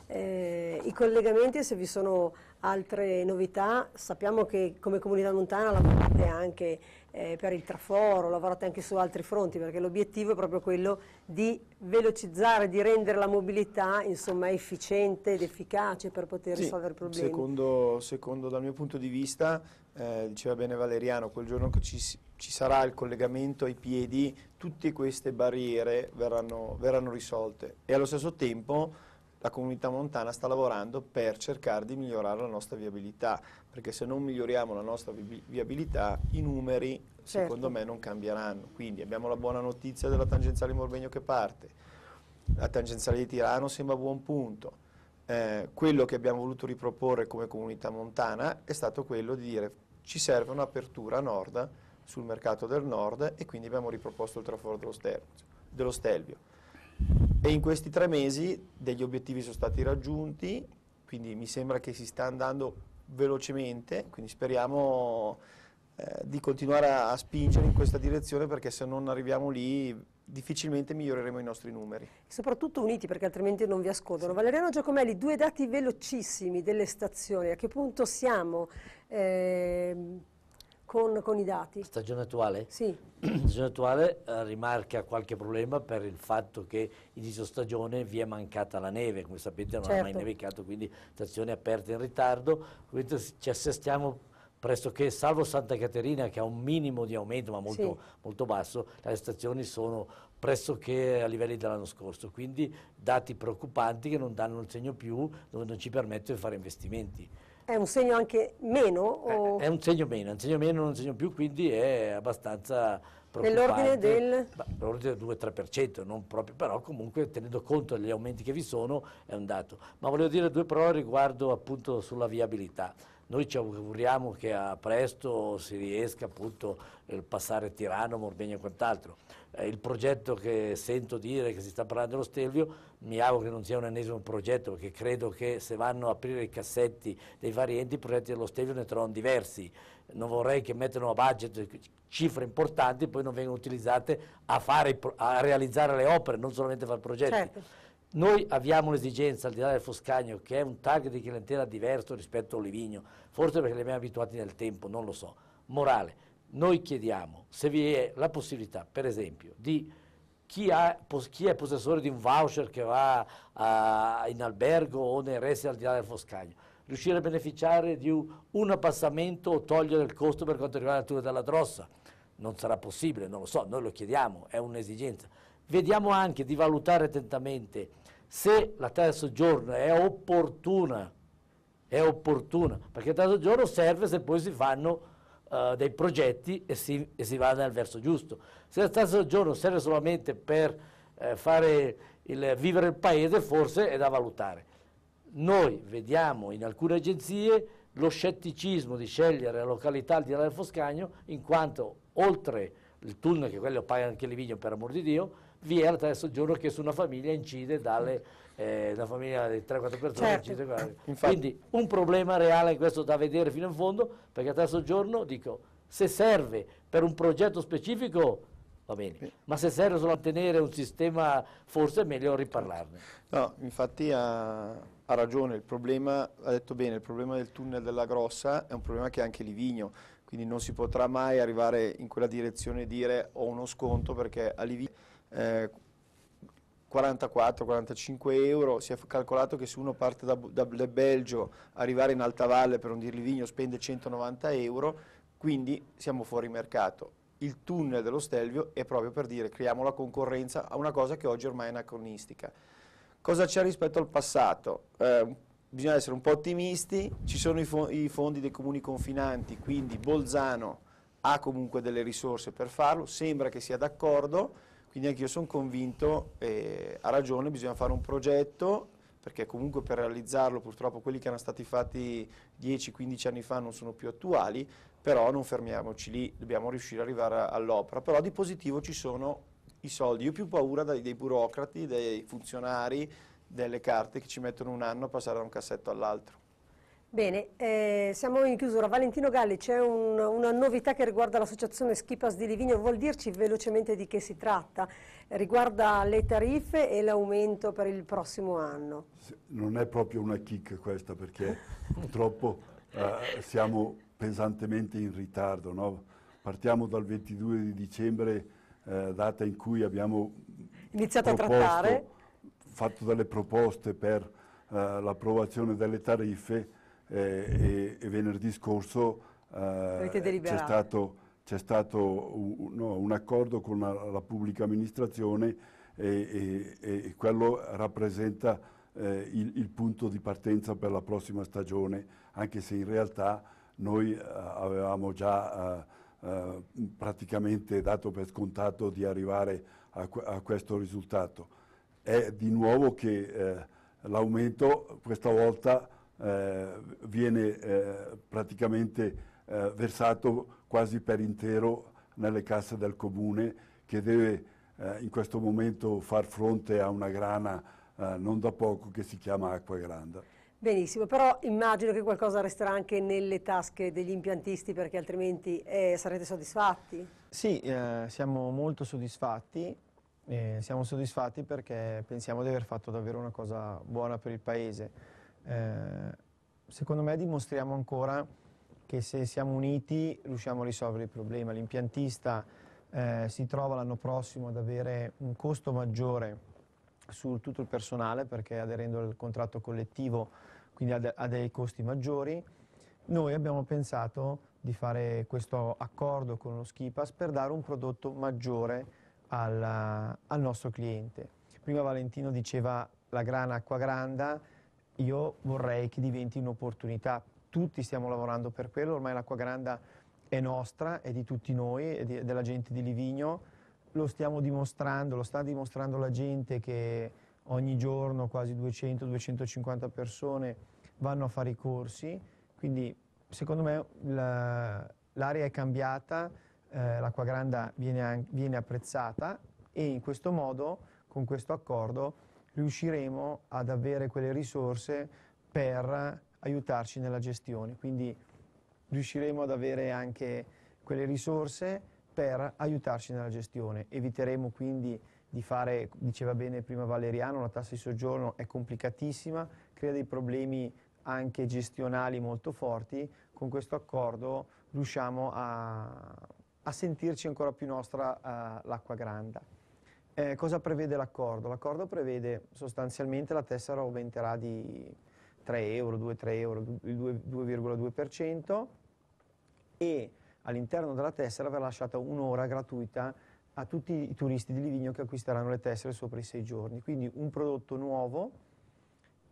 eh, i collegamenti, se vi sono altre novità, sappiamo che come comunità montana lavorate anche eh, per il traforo, lavorate anche su altri fronti perché l'obiettivo è proprio quello di velocizzare, di rendere la mobilità insomma, efficiente ed efficace per poter sì, risolvere i problemi. Secondo, secondo, dal mio punto di vista, eh, diceva bene Valeriano, quel giorno che ci, ci, sarà il collegamento ai piedi, tutte queste barriere verranno, verranno risolte e allo stesso tempo la comunità montana sta lavorando per cercare di migliorare la nostra viabilità perché se non miglioriamo la nostra vi viabilità i numeri certo. secondo me non cambieranno. Quindi abbiamo la buona notizia della tangenziale Morbegno che parte, la tangenziale di Tirano sembra a buon punto. Eh, quello che abbiamo voluto riproporre come comunità montana è stato quello di dire ci serve un'apertura a nord sul mercato del nord e quindi abbiamo riproposto il traforo dello, dello Stelvio. E in questi tre mesi degli obiettivi sono stati raggiunti, quindi mi sembra che si sta andando velocemente, quindi speriamo eh, di continuare a, a spingere in questa direzione perché se non arriviamo lì difficilmente miglioreremo i nostri numeri. Soprattutto uniti perché altrimenti non vi ascoltano. Sì. Valeriano Giacomelli, due dati velocissimi delle stazioni, a che punto siamo? Eh, con, con i dati. stagione attuale? Sì. La stagione attuale eh, rimarca qualche problema per il fatto che inizio stagione vi è mancata la neve, come sapete non certo. ha mai certo. nevicato, quindi stazioni aperte in ritardo, quindi ci assestiamo pressoché, salvo Santa Caterina che ha un minimo di aumento ma molto, sì. molto basso, le stazioni sono pressoché a livelli dell'anno scorso, quindi dati preoccupanti che non danno il segno più, dove non ci permettono di fare investimenti. È un segno anche meno? O... È, eh, è un segno meno, un segno meno, non un segno più, quindi è abbastanza preoccupante. Nell'ordine del? Nell'ordine del 2-3%, non proprio, però comunque tenendo conto degli aumenti che vi sono è un dato. Ma volevo dire due parole riguardo appunto sulla viabilità. Noi ci auguriamo che a presto si riesca appunto a passare Tirano, Morbegna e quant'altro. Eh, il progetto che sento dire che si sta parlando dello Stelvio, mi auguro che non sia un ennesimo progetto, perché credo che se vanno a aprire i cassetti dei vari enti, i progetti dello Stelvio ne trovano diversi. Non vorrei che mettano a budget cifre importanti e poi non vengano utilizzate a, fare, a realizzare le opere, non solamente a fare progetti. Certo. Noi abbiamo un'esigenza al di là del Foscagno, che è un target di clientela diverso rispetto a Olivigno, forse perché li abbiamo abituati nel tempo, non lo so. Morale, noi chiediamo se vi è la possibilità, per esempio, di chi, ha, chi è possessore di un voucher che va a, in albergo o nei resti al di là del Foscagno, riuscire a beneficiare di un, un abbassamento o togliere il costo per quanto riguarda la Tour della Drossa. Non sarà possibile, non lo so, noi lo chiediamo, è un'esigenza. Vediamo anche di valutare attentamente se la terza soggiorno è opportuna, è opportuna, perché la terza soggiorno serve se poi si fanno uh, dei progetti e si, e si, va nel verso giusto. Se la terza soggiorno serve solamente per eh, fare il, vivere il paese, forse è da valutare. Noi vediamo in alcune agenzie lo scetticismo di scegliere la località al di là del Foscagno, in quanto oltre il tunnel, che quello paga anche Livigno per amor di Dio, vi è la tassa di soggiorno che su una famiglia incide dalle, eh, una famiglia di 3-4 persone certo. incide eh, Infatti. quindi un problema reale questo da vedere fino in fondo perché la tassa giorno dico se serve per un progetto specifico va bene, ma se serve solo a tenere un sistema forse è meglio riparlarne. No, infatti ha, ha, ragione, il problema, ha detto bene, il problema del tunnel della Grossa è un problema che ha anche Livigno, quindi non si potrà mai arrivare in quella direzione e dire ho uno sconto perché a Livigno 44-45 eh, euro, si è calcolato che se uno parte da, da, Belgio, arrivare in Alta Valle per un dirlivigno spende 190 euro, quindi siamo fuori mercato. Il tunnel dello Stelvio è proprio per dire creiamo la concorrenza a una cosa che oggi ormai è anacronistica. Cosa c'è rispetto al passato? Eh, bisogna essere un po' ottimisti, ci sono i, fo i fondi dei comuni confinanti, quindi Bolzano ha comunque delle risorse per farlo, sembra che sia d'accordo, quindi anche io sono convinto, eh, ha ragione, bisogna fare un progetto perché comunque per realizzarlo purtroppo quelli che erano stati fatti 10-15 anni fa non sono più attuali, però non fermiamoci lì, dobbiamo riuscire ad arrivare all'opera. Però di positivo ci sono i soldi. Io ho più paura dei, dei burocrati, dei funzionari, delle carte che ci mettono un anno a passare da un cassetto all'altro. Bene, eh, siamo in chiusura. Valentino Galli, c'è un, una novità che riguarda l'associazione Schipas di Livigno, vuol dirci velocemente di che si tratta? Riguarda le tariffe e l'aumento per il prossimo anno. Non è proprio una chicca questa perché purtroppo eh, siamo pesantemente in ritardo. No? Partiamo dal 22 di dicembre, eh, data in cui abbiamo iniziato proposto, a trattare. fatto delle proposte per eh, l'approvazione delle tariffe eh, e, e, venerdì scorso eh, c'è stato, stato un, no, un, accordo con la, la pubblica amministrazione e, e, e quello rappresenta eh, il, il, punto di partenza per la prossima stagione, anche se in realtà noi eh, avevamo già eh, eh, praticamente dato per scontato di arrivare a, a questo risultato. È di nuovo che l'aumento questa volta eh, viene eh, praticamente eh, versato quasi per intero nelle casse del comune che deve in questo momento far fronte a una grana non da poco che si chiama Acqua Granda. Benissimo, però immagino che qualcosa resterà anche nelle tasche degli impiantisti perché altrimenti eh, sarete soddisfatti? Sì, eh, siamo molto soddisfatti, eh, siamo soddisfatti perché pensiamo di aver fatto davvero una cosa buona per il Paese. Eh, secondo me dimostriamo ancora che se siamo uniti riusciamo a risolvere il problema. L'impiantista eh, si trova l'anno prossimo ad avere un costo maggiore su tutto il personale perché aderendo al contratto collettivo quindi ha, de ha dei costi maggiori. Noi abbiamo pensato di fare questo accordo con lo Skipas per dare un prodotto maggiore alla, al nostro cliente. Prima Valentino diceva la grana acqua acquagranda, io vorrei che diventi un'opportunità. Tutti stiamo lavorando per quello, ormai l'acqua grande è nostra, è di tutti noi, è, di, della gente di Livigno, lo stiamo dimostrando, lo sta dimostrando la gente che ogni giorno quasi 200-250 persone vanno a fare i corsi, quindi secondo me l'area è cambiata, eh, l'acqua grande viene, viene apprezzata e in questo modo, con questo accordo, riusciremo ad avere quelle risorse per aiutarci nella gestione. Quindi riusciremo ad avere anche quelle risorse per aiutarci nella gestione. Eviteremo quindi di fare, diceva bene prima Valeriano, la tassa di soggiorno è complicatissima, crea dei problemi anche gestionali molto forti. Con questo accordo riusciamo a, a sentirci ancora più nostra uh, l'acqua grande. Eh, cosa prevede l'accordo? L'accordo prevede sostanzialmente la tessera aumenterà di 3 euro, 2-3 euro, il 2,2% e all'interno della tessera verrà lasciata un'ora gratuita a tutti i turisti di Livigno che acquisteranno le tessere sopra i 6 giorni. Quindi un prodotto nuovo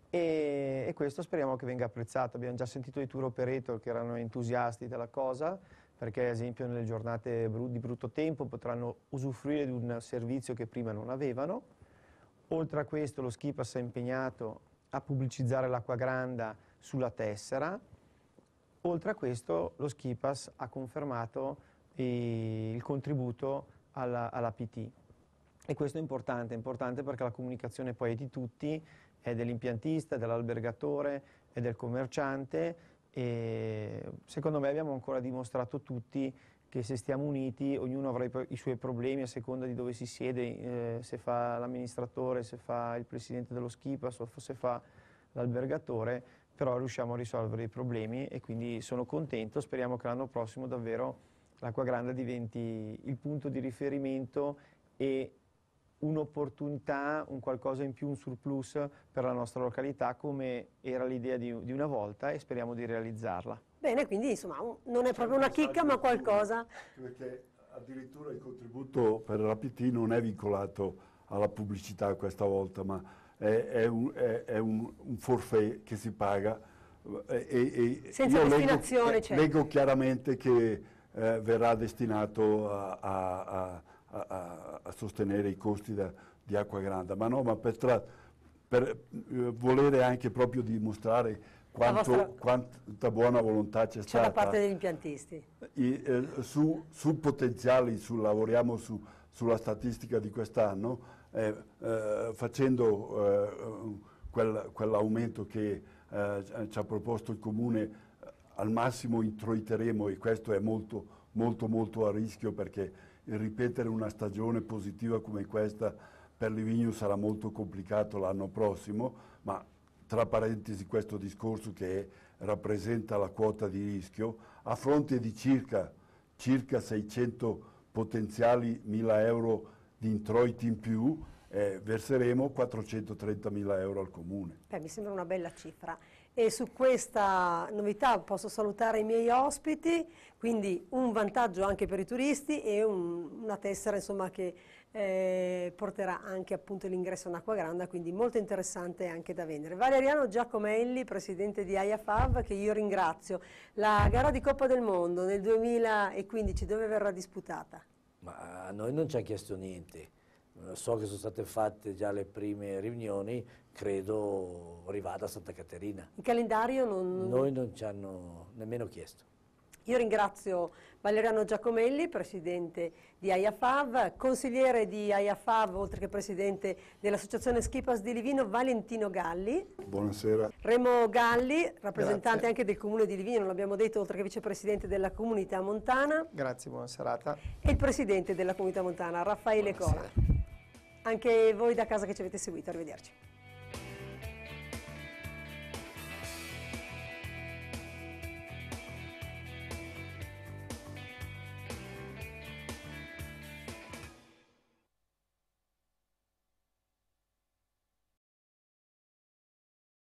e, e questo speriamo che venga apprezzato. Abbiamo già sentito i tour operator che erano entusiasti della cosa perché ad esempio nelle giornate di brutto tempo potranno usufruire di un servizio che prima non avevano. Oltre a questo lo Schipas è impegnato a pubblicizzare l'acqua l'acquagranda sulla tessera. Oltre a questo lo Schipas ha confermato il contributo alla, alla PT. E questo è importante, è importante perché la comunicazione poi è di tutti, è dell'impiantista, dell'albergatore, è del commerciante, e secondo me abbiamo ancora dimostrato tutti che se stiamo uniti ognuno avrà i, suoi problemi a seconda di dove si siede, eh, se fa l'amministratore, se fa il presidente dello Schipas o se fa l'albergatore, però riusciamo a risolvere i problemi e quindi sono contento, speriamo che l'anno prossimo davvero l'Acqua Grande diventi il punto di riferimento e un'opportunità, un qualcosa in più, un surplus per la nostra località come era l'idea di, di, una volta e speriamo di realizzarla. Bene, quindi insomma non è proprio una chicca ma qualcosa. Perché addirittura il contributo per la PT non è vincolato alla pubblicità questa volta ma è, è, un, è, è un, un forfait che si paga. E, e Senza destinazione. Leggo, certo. cioè. leggo chiaramente che eh, verrà destinato a, a, a a, a, sostenere i costi da, di Acqua grande, ma no, ma per, tra, per eh, volere anche proprio dimostrare quanto, vostra... quanta buona volontà c'è stata. da parte degli impiantisti. I, eh, su, su, potenziali, su, lavoriamo su, sulla statistica di quest'anno, eh, eh, facendo eh, quel, quell'aumento che eh, ci ha proposto il Comune, al massimo introiteremo, e questo è molto, molto, molto a rischio perché ripetere una stagione positiva come questa per Livigno sarà molto complicato l'anno prossimo, ma tra parentesi questo discorso che rappresenta la quota di rischio, a fronte di circa, circa 600 potenziali 1000 euro di introiti in più, eh, verseremo 430 mila euro al comune. Beh, mi sembra una bella cifra e su questa novità posso salutare i miei ospiti, quindi un vantaggio anche per i turisti e un, una tessera insomma, che eh, porterà anche l'ingresso in acqua granda, quindi molto interessante anche da vendere. Valeriano Giacomelli, presidente di AIAFAV, che io ringrazio. La gara di Coppa del Mondo nel 2015 dove verrà disputata? Ma a noi non ci ha chiesto niente so che sono state fatte già le prime riunioni, credo rivada a Santa Caterina. Il calendario non... Noi non ci hanno nemmeno chiesto. Io ringrazio Valeriano Giacomelli, presidente di AIAFAV, consigliere di AIAFAV, oltre che presidente dell'associazione Schipas di Livino, Valentino Galli. Buonasera. Remo Galli, rappresentante Grazie. anche del comune di Livino, non l'abbiamo detto, oltre che vicepresidente della comunità montana. Grazie, buona serata. E il presidente della comunità montana, Raffaele Buonasera. Cola anche voi da casa che ci avete seguito. Arrivederci.